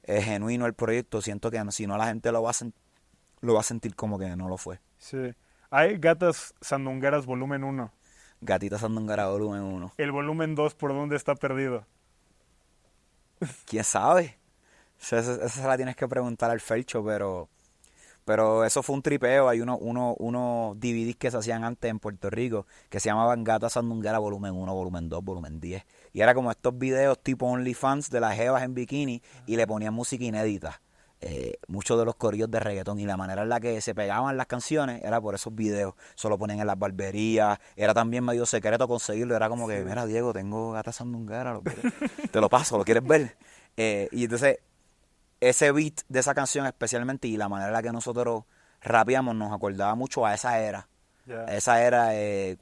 eh, genuino el proyecto. Siento que si no la gente lo va, a sentir como que no lo fue. Sí. Hay Gatas Sandungueras Volumen 1. Gatitas sandungueras Volumen 1. El Volumen 2, ¿por dónde está perdido? ¿Quién sabe? Esa, se la tienes que preguntar al Felcho, pero pero eso fue un tripeo. Hay unos uno, DVDs que se hacían antes en Puerto Rico que se llamaban Gata Sandunguera volumen 1, volumen 2, volumen 10. Y era como estos videos tipo OnlyFans de las jevas en bikini y le ponían música inédita. Eh, muchos de los corillos de reggaetón y la manera en la que se pegaban las canciones era por esos videos. Solo ponían en las barberías. Era también medio secreto conseguirlo. Era como que, mira, Diego, tengo gata sandunguera. Lo te lo paso, ¿lo quieres ver? *laughs* Eh, y entonces ese beat de esa canción especialmente y la manera en la que nosotros rapeamos nos acordaba mucho a esa era. Esa era eh,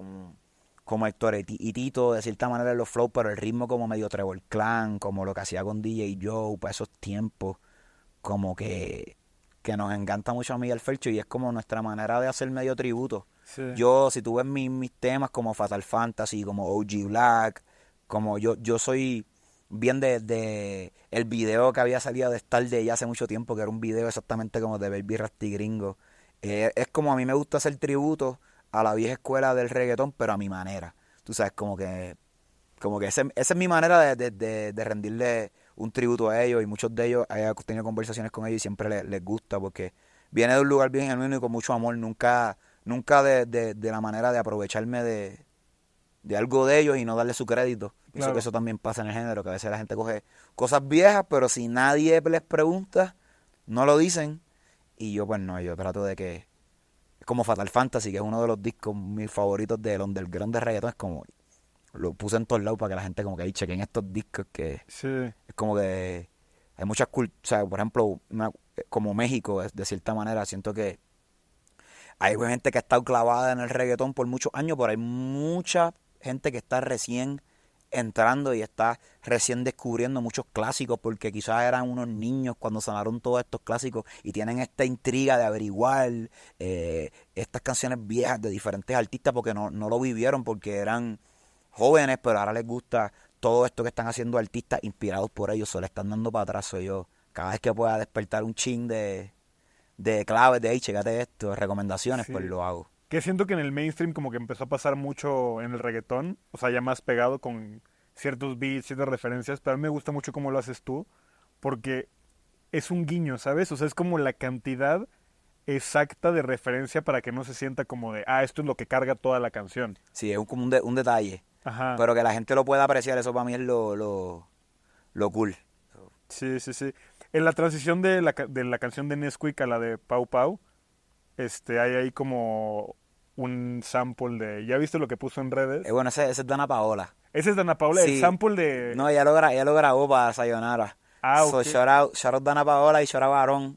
como, Hector y Tito, de cierta manera los flows, pero el ritmo como medio Trevor Clan, como lo que hacía con DJ Joe para pues esos tiempos, como que, que nos encanta mucho a mí el Felcho y es como nuestra manera de hacer medio tributo. Yo, si tú ves mis, mis temas como Fatal Fantasy, como OG Black, como yo, yo soy bien de, el video que había salido de Star de ella hace mucho tiempo, que era un video exactamente como de Baby Rasty Gringo. Eh, es como a mí me gusta hacer tributo a la vieja escuela del reggaetón, pero a mi manera. Tú sabes, como que, como que esa es mi manera de, de, de, rendirle un tributo a ellos y muchos de ellos eh, he tenido conversaciones con ellos y siempre les, gusta porque viene de un lugar bien genuino y con mucho amor, nunca, nunca de, de la manera de aprovecharme de, de algo de ellos y no darle su crédito. eso que eso también pasa en el género, que a veces la gente coge cosas viejas, pero si nadie les pregunta, no lo dicen. Y yo, pues no, yo trato de que. Es como Fatal Fantasy, que es uno de los discos mis favoritos de del el grande reggaetón. Es como. Lo puse en todos lados para que la gente, como que ahí chequen estos discos que. Es como que. Hay muchas culturas. O sea, por ejemplo, eh, como México, de cierta manera, siento que. Hay gente que ha estado clavada en el reggaetón por muchos años, pero hay mucha gente que está recién entrando y está recién descubriendo muchos clásicos porque quizás eran unos niños cuando sonaron todos estos clásicos y tienen esta intriga de averiguar eh, estas canciones viejas de diferentes artistas porque no, no lo vivieron porque eran jóvenes pero ahora les gusta todo esto que están haciendo artistas inspirados por ellos solo están dando para atrás yo cada vez que pueda despertar un ching de, de claves de ahí checate esto recomendaciones pues lo hago que siento que en el mainstream como que empezó a pasar mucho en el reggaetón, o sea, ya más pegado con ciertos beats, ciertas referencias, pero a mí me gusta mucho cómo lo haces tú, porque es un guiño, ¿sabes? O sea, es como la cantidad exacta de referencia para que no se sienta como de, ah, esto es lo que carga toda la canción. Sí, es un, como un, detalle. Pero que la gente lo pueda apreciar, eso para mí es lo, lo, lo cool. Sí, sí, sí. En la transición de la, de la canción de Nesquik a la de Pau Pau, este, hay ahí como un sample de... ¿Ya viste lo que puso en redes? Eh, bueno, ese, es Dana Paola. Ese es Dana Paola, el sample de... No, ya lo, gra lo grabó para Sayonara. Ah, so, shout, Dana Paola y shout out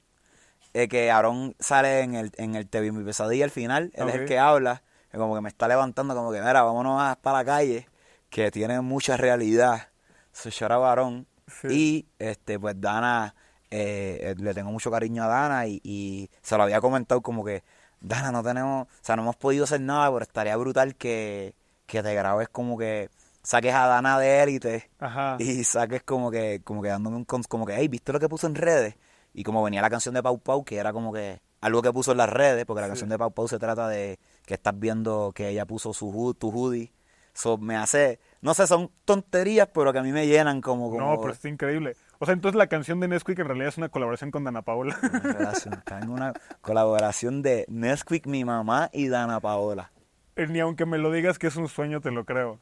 eh, que Aaron sale en el, en el TV Mi Pesadilla al final. Él es el que habla. como que me está levantando, como que, mira, vámonos para la calle, que tiene mucha realidad. So, shout out Aaron. Y, este, pues, Dana eh, eh, le tengo mucho cariño a Dana y, se lo había comentado como que, Dana, no tenemos, o sea, no hemos podido hacer nada, pero estaría brutal que, que te grabes como que saques a Dana de élite y saques como que, como que dándome un, como que, hey, ¿viste lo que puso en redes? Y como venía la canción de Pau Pau, que era como que algo que puso en las redes, porque la canción de Pau Pau se trata de que estás viendo que ella puso su tu hoodie. So, me hace, no sé, son tonterías, pero que a mí me llenan como... como... No, pero es increíble. O sea, entonces la canción de Nesquik en realidad es una colaboración con Dana Paola. *laughs* tengo una colaboración de Nesquik, mi mamá y Dana Paola. Eh, ni aunque me lo digas que es un sueño, te lo creo.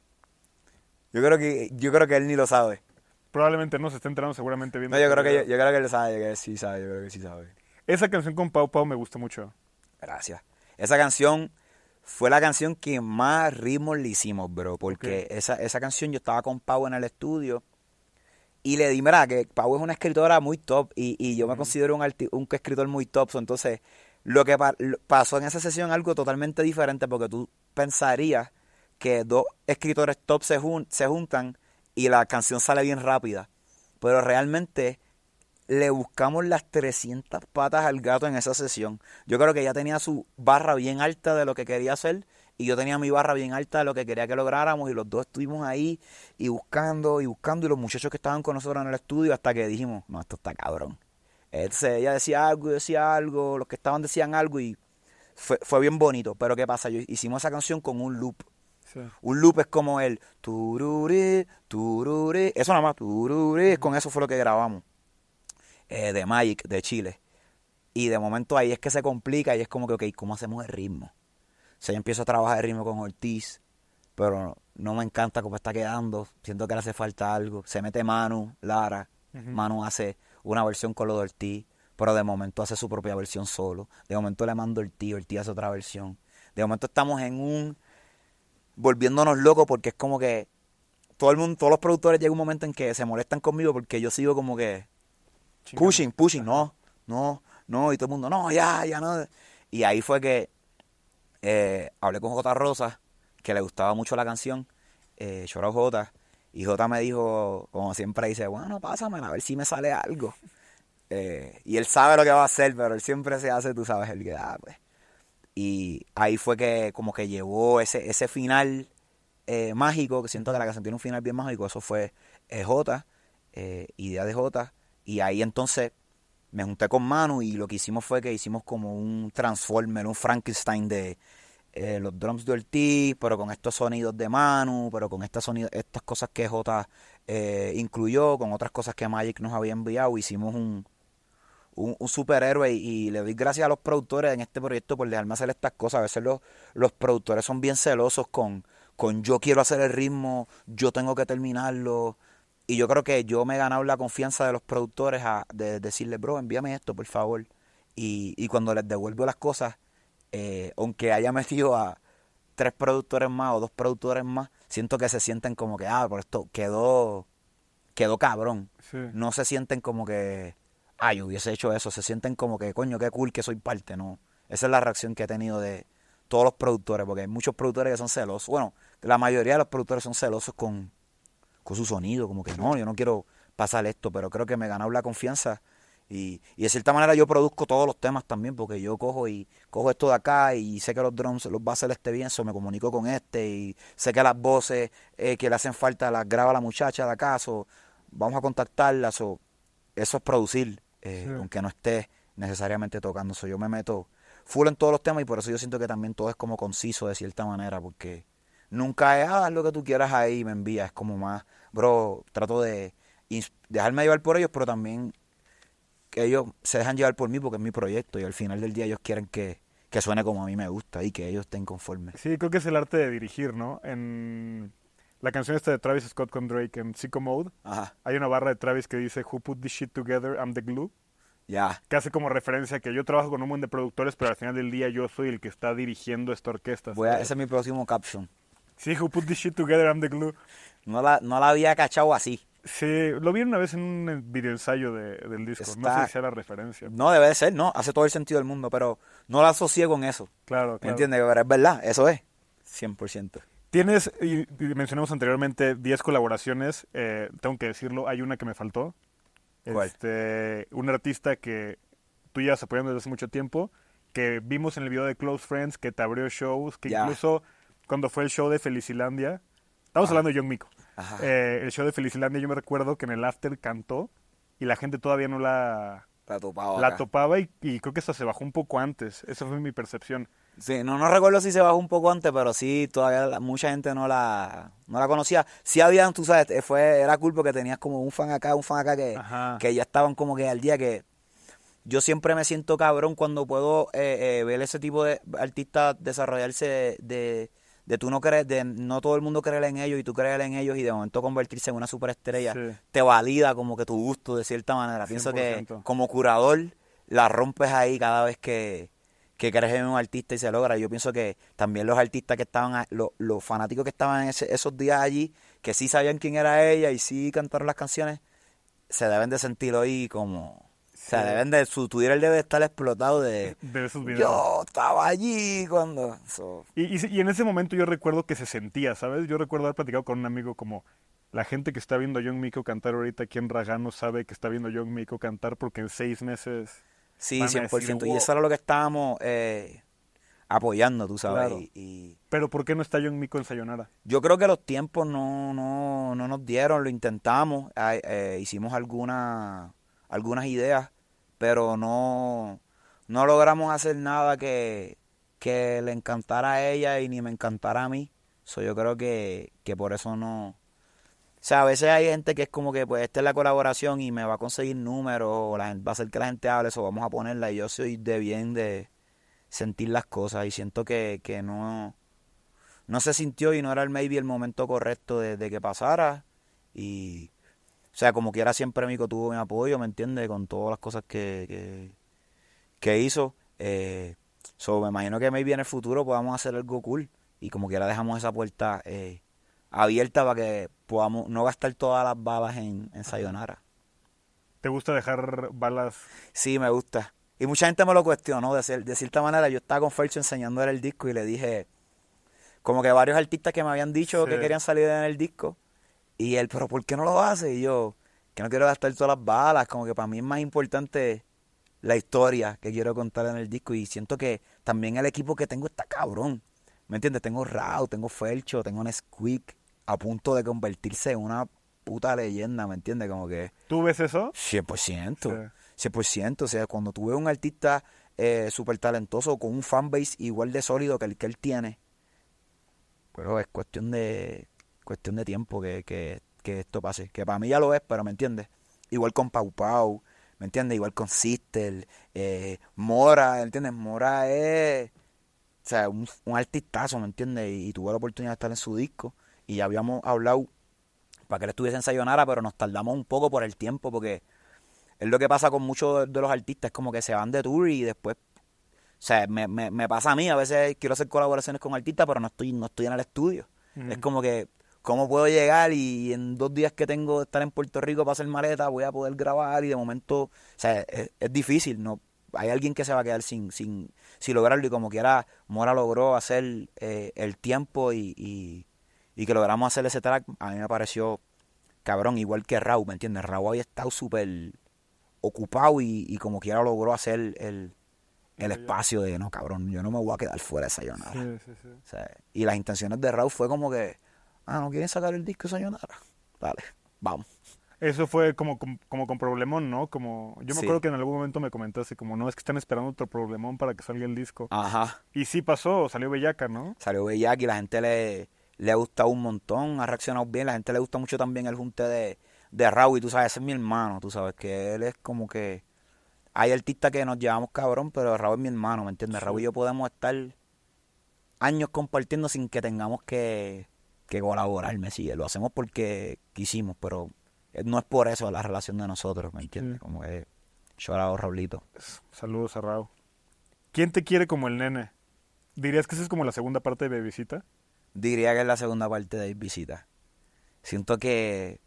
Yo creo que, yo creo que él ni lo sabe. Probablemente no se está enterando, seguramente viendo. No, yo este creo que, yo, que él sabe, que sí sabe, yo creo que sí sabe. Esa canción con Pau Pau me gustó mucho. Gracias. Esa canción fue la canción que más ritmos le hicimos, bro. Porque esa, esa canción yo estaba con Pau en el estudio y le di, mira, que Pau es una escritora muy top y, yo me considero un, un, escritor muy top. Entonces, lo que pasó en esa sesión algo totalmente diferente porque tú pensarías que dos escritores top se, se juntan y la canción sale bien rápida. Pero realmente le buscamos las 300 patas al gato en esa sesión. Yo creo que ya tenía su barra bien alta de lo que quería hacer y yo tenía mi barra bien alta de lo que quería que lográramos y los dos estuvimos ahí y buscando y buscando y los muchachos que estaban con nosotros en el estudio hasta que dijimos, no, esto está cabrón. ella decía algo, yo decía algo, los que estaban decían algo y fue, bien bonito. Pero ¿qué pasa? hicimos esa canción con un loop. Un loop es como el tururé, tururé, eso nada más, tururé, con eso fue lo que grabamos. Eh, de Magic, de Chile. Y de momento ahí es que se complica y es como que, ok, ¿cómo hacemos el ritmo? sea, yo empiezo a trabajar el ritmo con Ortiz, pero no, me encanta cómo está quedando. Siento que le hace falta algo. Se mete Manu, Lara. Manu hace una versión con lo de Ortiz, pero de momento hace su propia versión solo. De momento le mando Ortiz, Ortiz hace otra versión. De momento estamos en un. volviéndonos locos porque es como que. Todo el mundo, todos los productores llega un momento en que se molestan conmigo porque yo sigo como que. Pushing, pushing, no, no, no. Y todo el mundo, no, ya, ya no. Y ahí fue que eh, hablé con J. Rosa, que le gustaba mucho la canción, eh, J. Y J me dijo, como siempre dice, bueno, pásame, a ver si me sale algo. *laughs* Eh, y él sabe lo que va a hacer, pero él siempre se hace, tú sabes, el que da, ah, pues. Y ahí fue que como que llevó ese, ese final eh, mágico, que siento que la canción tiene un final bien mágico, eso fue J, idea de J. Y ahí entonces me junté con Manu y lo que hicimos fue que hicimos como un Transformer, un Frankenstein de eh, los drums de Ortiz, pero con estos sonidos de Manu, pero con estas, sonidos, estas cosas que J eh, incluyó, con otras cosas que Magic nos había enviado. Hicimos un, superhéroe y, le doy gracias a los productores en este proyecto por dejarme hacer estas cosas. A veces los, los productores son bien celosos con, con yo quiero hacer el ritmo, yo tengo que terminarlo. Y yo creo que yo me he ganado la confianza de los productores a de decirle, bro, envíame esto, por favor. Y, y cuando les devuelvo las cosas, eh, aunque haya *laughs* metido a tres productores más o dos productores más, siento que se sienten como que, ah, por esto quedó, quedó cabrón. No se sienten como que, ay, hubiese hecho eso. Se sienten como que, coño, qué cool que soy parte, ¿no? Esa es la reacción que he tenido de todos los productores, porque hay muchos productores que son celosos. Bueno, la mayoría de los productores son celosos con con su sonido, como que no, yo no quiero pasar esto, pero creo que me ganó la confianza. Y, y, de cierta manera yo produzco todos los temas también, porque yo cojo y cojo esto de acá y sé que los drums los va a este bien, so me comunico con este y sé que las voces eh, que le hacen falta las graba la muchacha de acá, vamos a contactarlas, o eso es producir, eh, aunque no esté necesariamente tocando, so yo me meto full en todos los temas y por eso yo siento que también todo es como conciso de cierta manera, porque Nunca es, ah, lo que tú quieras ahí me envías. como más, bro, trato de dejarme llevar por ellos, pero también que ellos se dejan llevar por mí porque es mi proyecto y al final del día ellos quieren que, que suene como a mí me gusta y que ellos estén conformes. Sí, creo que es el arte de dirigir, ¿no? En la canción esta de Travis Scott con Drake en Psycho Mode, hay una barra de Travis que dice, Who put this shit together? I'm the glue. Ya. Que hace como referencia que yo trabajo con un montón de productores, pero al final del día yo soy el que está dirigiendo esta orquesta. ese es mi próximo caption. Sí, who put this shit together, I'm the glue. No la, no la había cachado así. Sí, lo vi una vez en un video ensayo de, del disco. No sé si sea la referencia. No, debe de ser, ¿no? Hace todo el sentido del mundo, pero no la asocio con eso. Claro, claro. Entiende, entiendes? Pero es verdad, eso es. 100%. Tienes, y mencionamos anteriormente, 10 colaboraciones. Eh, tengo que decirlo, hay una que me faltó. Este, un artista que tú llevas apoyando desde hace mucho tiempo, que vimos en el video de Close Friends, que te abrió shows, que incluso cuando fue el show de Felicilandia. Estamos ah. hablando de John Mico. Eh, el show de Felicilandia, yo me recuerdo que en el after cantó y la gente todavía no la... La topaba. La topaba y, creo que eso se bajó un poco antes. Esa fue mi percepción. Sí, no, no recuerdo si se bajó un poco antes, pero sí, todavía mucha gente no la, la conocía. Sí habían, tú sabes, eh, fue, era culpa que tenías como un fan acá, un fan acá que, que ya estaban como que al día que yo siempre me siento cabrón cuando puedo eh, ver ese tipo de artistas desarrollarse de, de tú no creer, de no todo el mundo creer en ellos y tú creer en ellos y de momento convertirse en una superestrella, te valida como que tu gusto de cierta manera. Pienso que como curador la rompes ahí cada vez que, que crees en un artista y se logra. Yo pienso que también los artistas que estaban, los, los fanáticos que estaban esos días allí, que sí sabían quién era ella y sí cantaron las canciones, se deben de sentir hoy como o sea, deben de, su Twitter debe estar explotado de... Yo estaba allí cuando... Y, en ese momento yo recuerdo que se sentía, ¿sabes? Yo recuerdo haber platicado con un amigo como... La gente que está viendo a John Miko cantar ahorita aquí en Ragano sabe que está viendo a John Miko cantar porque en seis meses... Sí, 100%. Y eso era lo que estábamos eh, apoyando, tú sabes. Pero ¿por qué no está John Miko en Sayonara? Yo creo que los tiempos no, no, nos dieron, lo intentamos, eh, hicimos alguna, algunas ideas pero no, logramos hacer nada que, le encantara a ella y ni me encantara a mí. yo creo que, por eso no. O sea, a veces hay gente que es como que, pues, esta es la colaboración y me va a conseguir números, o va a hacer que la gente hable, eso vamos a ponerla. Y yo soy de bien de sentir las cosas y siento que, que no, no se sintió y no era el maybe el momento correcto de, de que pasara. Y o sea, como quiera siempre Mico tuvo mi apoyo, ¿me entiendes? Con todas las cosas que, que, hizo. Eh, so, me imagino que maybe en el futuro podamos hacer algo cool. Y como quiera dejamos esa puerta eh, abierta para que podamos no gastar todas las babas en, en Sayonara. ¿Te gusta dejar balas? Sí, me gusta. Y mucha gente me lo cuestionó. De, de cierta manera, yo estaba con Fercho enseñándole el disco y le dije, como que varios artistas que me habían dicho que querían salir en el disco, y él, pero ¿por qué no lo hace? Y yo, que no quiero gastar todas las balas, como que para mí es más importante la historia que quiero contar en el disco. Y siento que también el equipo que tengo está cabrón. ¿Me entiendes? Tengo Rao, tengo Felcho, tengo un Nesquik a punto de convertirse en una puta leyenda, ¿me entiendes? Como que... ¿Tú ves eso? 100%. 100%. O sea, cuando tú ves un artista eh, súper talentoso con un fanbase igual de sólido que el que él tiene, pero es cuestión de cuestión de tiempo que, esto pase. Que para mí ya lo es, pero ¿me entiendes? Igual con Pau Pau, ¿me entiendes? Igual con Sister, eh, Mora, ¿me entiendes? Mora es o sea, un, artistazo, ¿me entiendes? Y, tuvo la oportunidad de estar en su disco y ya habíamos hablado para que él estuviese en pero nos tardamos un poco por el tiempo porque es lo que pasa con muchos de, los artistas, como que se van de tour y después o sea, me, me, pasa a mí, a veces quiero hacer colaboraciones con artistas, pero no estoy, no estoy en el estudio. Es como que ¿Cómo puedo llegar y en dos días que tengo de estar en Puerto Rico para hacer maleta voy a poder grabar? Y de momento, o sea, es, difícil, ¿no? Hay alguien que se va a quedar sin, sin, sin lograrlo y como quiera, Mora logró hacer eh, el tiempo y, y, que logramos hacer ese track, a mí me pareció cabrón, igual que Raúl, ¿me entiendes? Raúl había estado súper ocupado y, y, como quiera logró hacer el, el espacio de, no, cabrón, yo no me voy a quedar fuera de esa jornada. Sí, sí, sí. y las intenciones de Raúl fue como que Ah, ¿no quieren sacar el disco de Sayonara? Vale, vamos. Eso fue como, como, con Problemón, ¿no? Como, yo me acuerdo que en algún momento me comentaste, como, no, es que están esperando otro Problemón para que salga el disco. Ajá. Y sí pasó, salió Bellaca, ¿no? Salió Bellaca y la gente le, le ha gustado un montón, ha reaccionado bien, la gente le gusta mucho también el junte de, de Raúl, y tú sabes, ese es mi hermano, tú sabes, que él es como que... Hay artistas que nos llevamos cabrón, pero Raúl es mi hermano, ¿me entiendes? Raúl y yo podemos estar años compartiendo sin que tengamos que que colaborar, me Lo hacemos porque quisimos, pero eh, no es por eso la relación de nosotros, ¿me entiendes? Mm. Como que llorado Raulito. Saludos a Raúl. ¿Quién te quiere como el nene? ¿Dirías que esa es como la segunda parte de Visita? Diría que es la segunda parte de Visita. Siento que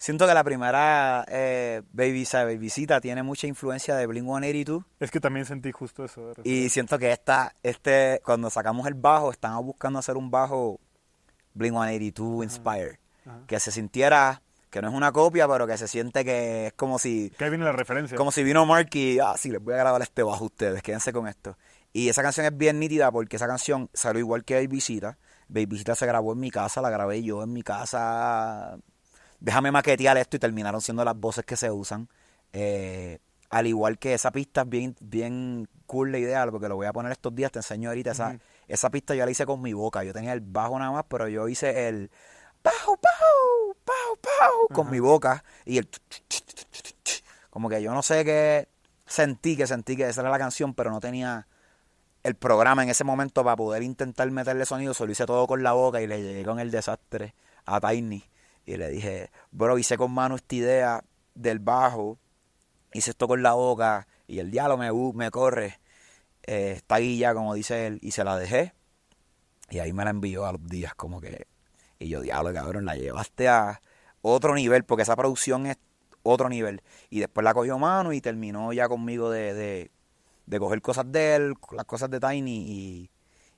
Siento que la primera eh, baby, Visita tiene mucha influencia de Blink-182. Es que también sentí justo eso. y siento que esta, este, cuando sacamos el bajo, están buscando hacer un bajo Blink-182 Inspired. Que se sintiera, que no es una copia, pero que se siente que es como si... Que viene la referencia. Como si vino Mark y, ah, sí, les voy a grabar este bajo a ustedes, quédense con esto. Y esa canción es bien nítida porque esa canción salió igual que Baby visita se grabó en mi casa, la grabé yo en mi casa déjame maquetear esto y terminaron siendo las voces que se usan. Eh, al igual que esa pista bien, bien cool la ideal porque lo voy a poner estos días, te enseño ahorita. Esa, pista yo la hice con mi boca, yo tenía el bajo nada más, pero yo hice el pau, pau, pau, pau, con mi boca y el... Como que yo no sé qué sentí, que sentí que esa era la canción, pero no tenía el programa en ese momento para poder intentar meterle sonido, solo hice todo con la boca y le llegué con el desastre a Tiny. Y le dije, bro, hice con mano esta idea del bajo, hice esto con la boca y el diablo me, me corre. Eh, está esta ya como dice él, y se la dejé. Y ahí me la envió a los días, como que. Y yo, diablo, cabrón, la llevaste a otro nivel, porque esa producción es otro nivel. Y después la cogió mano y terminó ya conmigo de, de, coger cosas de él, las cosas de Tiny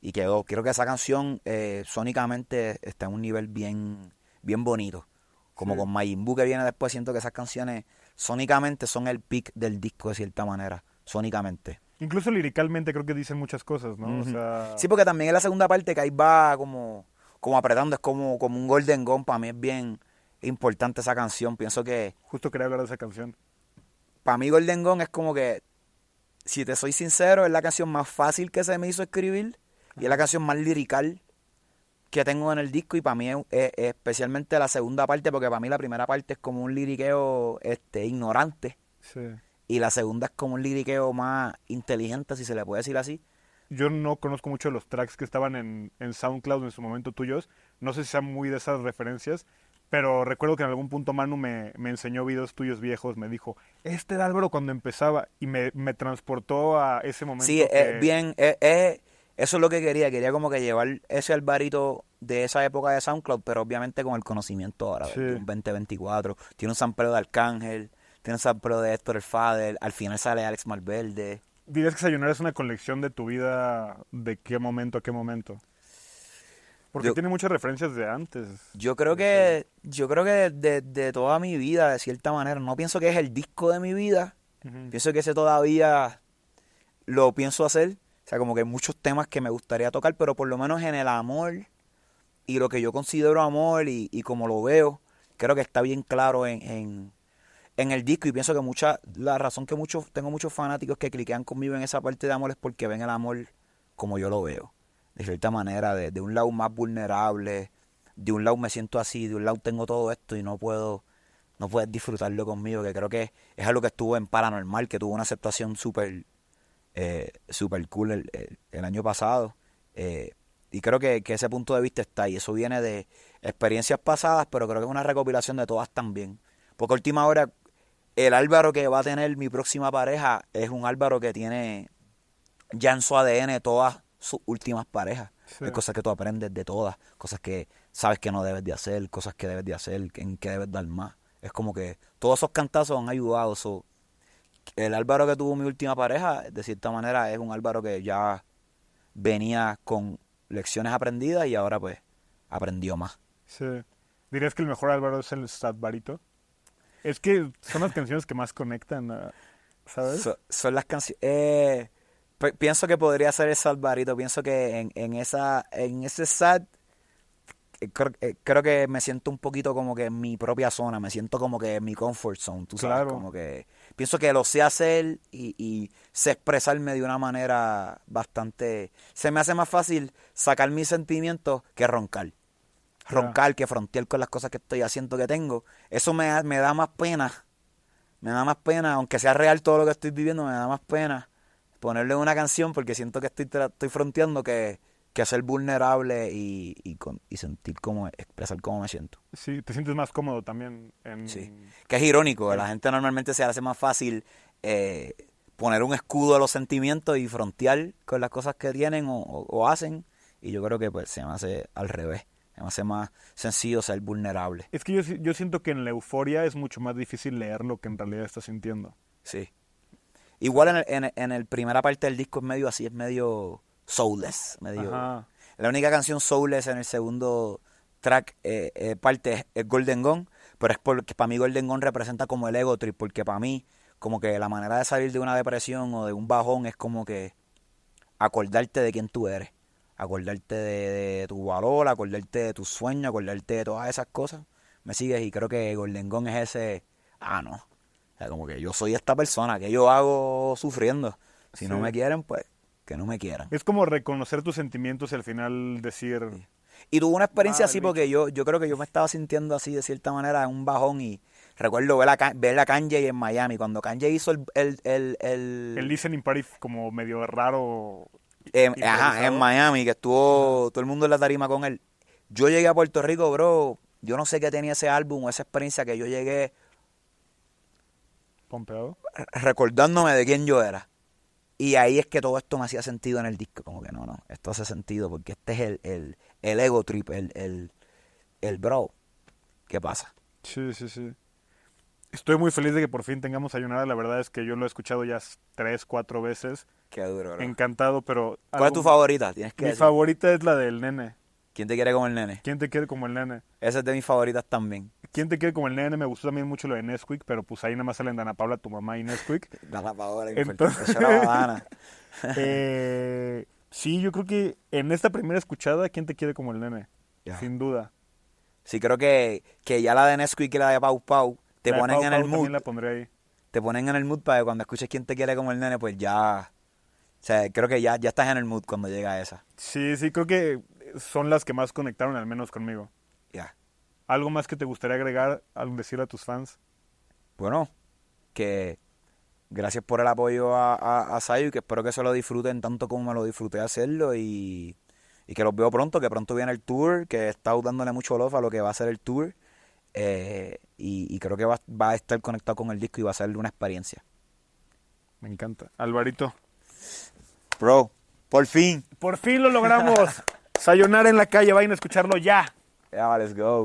y, quedó. Quiero que esa canción eh, sónicamente está en un nivel bien bien bonito. Como con Majin Buu que viene después, siento que esas canciones sónicamente son el pick del disco de cierta manera, sónicamente. Incluso liricalmente creo que dicen muchas cosas, ¿no? Sí, porque también en la segunda parte que ahí va como, como apretando, es como, como un golden gun, para mí es bien importante esa canción, pienso que... Justo quería hablar de esa canción. Para mí golden gun es como que, si te soy sincero, es la canción más fácil que se me hizo escribir y es la canción más lirical que tengo en el disco y para mí especialmente la segunda parte, porque para mí la primera parte es como un liriqueo este, ignorante. Sí. Y la segunda es como un liriqueo más inteligente, si se le puede decir así. Yo no conozco mucho de los tracks que estaban en, en SoundCloud en su momento tuyos. No sé si sean muy de esas referencias, pero recuerdo que en algún punto Manu me, me, enseñó videos tuyos viejos, me dijo, este era Álvaro cuando empezaba y me, me transportó a ese momento. Sí, es bien, es, eso es lo que quería, quería como que llevar ese Alvarito de esa época de SoundCloud, pero obviamente con el conocimiento ahora, sí. 2024, tiene un sampleo de Arcángel, tiene un sampleo de Héctor el Fader, al final sale Alex Malverde. ¿Dirías que Sayonara es una colección de tu vida de qué momento a qué momento? Porque tiene muchas referencias de antes. Yo creo que, yo creo que de, toda mi vida, de cierta manera, no pienso que es el disco de mi vida. Pienso que ese todavía lo pienso hacer. O sea, como que hay muchos temas que me gustaría tocar, pero por lo menos en el amor y lo que yo considero amor y, y como lo veo, creo que está bien claro en, en, en, el disco y pienso que mucha, la razón que muchos, tengo muchos fanáticos que cliquean conmigo en esa parte de amor es porque ven el amor como yo lo veo, de cierta manera, de, de un lado más vulnerable, de un lado me siento así, de un lado tengo todo esto y no puedo no puedes disfrutarlo conmigo, que creo que es algo que estuvo en Paranormal, que tuvo una aceptación súper eh, super cool el, eh, año pasado. Eh, y creo que, ese punto de vista está ahí. Eso viene de experiencias pasadas, pero creo que es una recopilación de todas también. Porque última hora, el Álvaro que va a tener mi próxima pareja es un Álvaro que tiene ya en su ADN todas sus últimas parejas. Hay cosas que tú aprendes de todas, cosas que sabes que no debes de hacer, cosas que debes de hacer, en que debes dar más. Es como que todos esos cantazos han ayudado. su el Álvaro que tuvo mi última pareja, de cierta manera, es un Álvaro que ya venía con lecciones aprendidas y ahora pues aprendió más. Sí. ¿Dirías que el mejor Álvaro es el Sadbarito? Es que son las canciones que más conectan, ah, ¿sabes? son las canciones... Eh, pienso que podría ser el Sadbarito. Pienso que en, esa, en ese Sad eh, creo, eh, creo, que me siento un poquito como que en mi propia zona, me siento como que en mi comfort zone, tú sabes, como que pienso que lo sé hacer y, y, sé expresarme de una manera bastante, se me hace más fácil sacar mis sentimientos que roncar, roncar, que frontear con las cosas que estoy haciendo que tengo, eso me, me da más pena, me da más pena, aunque sea real todo lo que estoy viviendo, me da más pena ponerle una canción porque siento que estoy, estoy fronteando que que ser vulnerable y, y, sentir cómo, expresar cómo me siento. Sí, te sientes más cómodo también. En... Sí, que es irónico, la gente normalmente se hace más fácil eh, poner un escudo a los sentimientos y frontear con las cosas que tienen o, hacen, y yo creo que pues se me hace al revés. Se me hace más sencillo ser vulnerable. Es que yo, siento que en la euforia es mucho más difícil leer lo que en realidad estás sintiendo. Sí. Igual en, el, en, en primera parte del disco es medio así, es medio soulless, me dijo. La única canción soulless en el segundo track eh, eh, parte es, Golden Gun, pero es porque para mí Golden Gun representa como el ego trip, porque para mí como que la manera de salir de una depresión o de un bajón es como que acordarte de quién tú eres, acordarte de, tu valor, acordarte de tu sueño acordarte de todas esas cosas. ¿Me sigues? Y creo que Golden Gun es ese, ah, no. como que yo soy esta persona, que yo hago sufriendo. Si no me quieren, pues que no me quieran. Es como reconocer tus sentimientos y al final decir... Y tuve una experiencia así porque yo, yo creo que yo me estaba sintiendo así de cierta manera, un bajón y recuerdo ver a, ver Kanye en Miami, cuando Kanye hizo el... El, el, listening party como medio raro. ajá, en Miami, que estuvo todo el mundo en la tarima con él. Yo llegué a Puerto Rico, bro, yo no sé qué tenía ese álbum o esa experiencia que yo llegué... Pompeado. Recordándome de quién yo era. Y ahí es que todo esto me hacía sentido en el disco. Como que no, no, esto hace sentido porque este es el, el, ego trip, el, el, bro. ¿Qué pasa? Sí, sí, sí. Estoy muy feliz de que por fin tengamos Ayunada. La verdad es que yo lo he escuchado ya tres, cuatro veces. Qué duro, bro. Encantado, pero... ¿Cuál es tu favorita? que Mi favorita es la del nene. ¿Quién te quiere como el nene? ¿Quién te quiere como el nene? Esa es de mis favoritas también. ¿Quién te quiere como el nene? Me gustó también mucho lo de Nesquik, pero pues ahí nada más salen Dana Paula, tu mamá y Nesquik. *laughs* Dana Paula, Entonces... *laughs* eh, sí, yo creo que en esta primera escuchada, ¿quién te quiere como el nene? Sin duda. Sí, creo que, que ya la de Nesquik y la de Pau Pau te ponen en el mood. La pondré ahí. Te ponen en el mood para que cuando escuches quién te quiere como el nene, pues ya. O sea, creo que ya, ya estás en el mood cuando llega esa. Sí, sí, creo que son las que más conectaron, al menos conmigo. Ya. ¿Algo más que te gustaría agregar al decir a tus fans? Bueno, que gracias por el apoyo a, Sayo y que espero que se lo disfruten tanto como me lo disfruté hacerlo y, que los veo pronto, que pronto viene el tour, que está dándole mucho love a lo que va a ser el tour eh, y, creo que va, a estar conectado con el disco y va a ser una experiencia. Me encanta. Alvarito. Bro, por fin. Por fin lo logramos. *laughs* Sayonar en la calle, vayan a escucharlo ya. Yeah, let's go.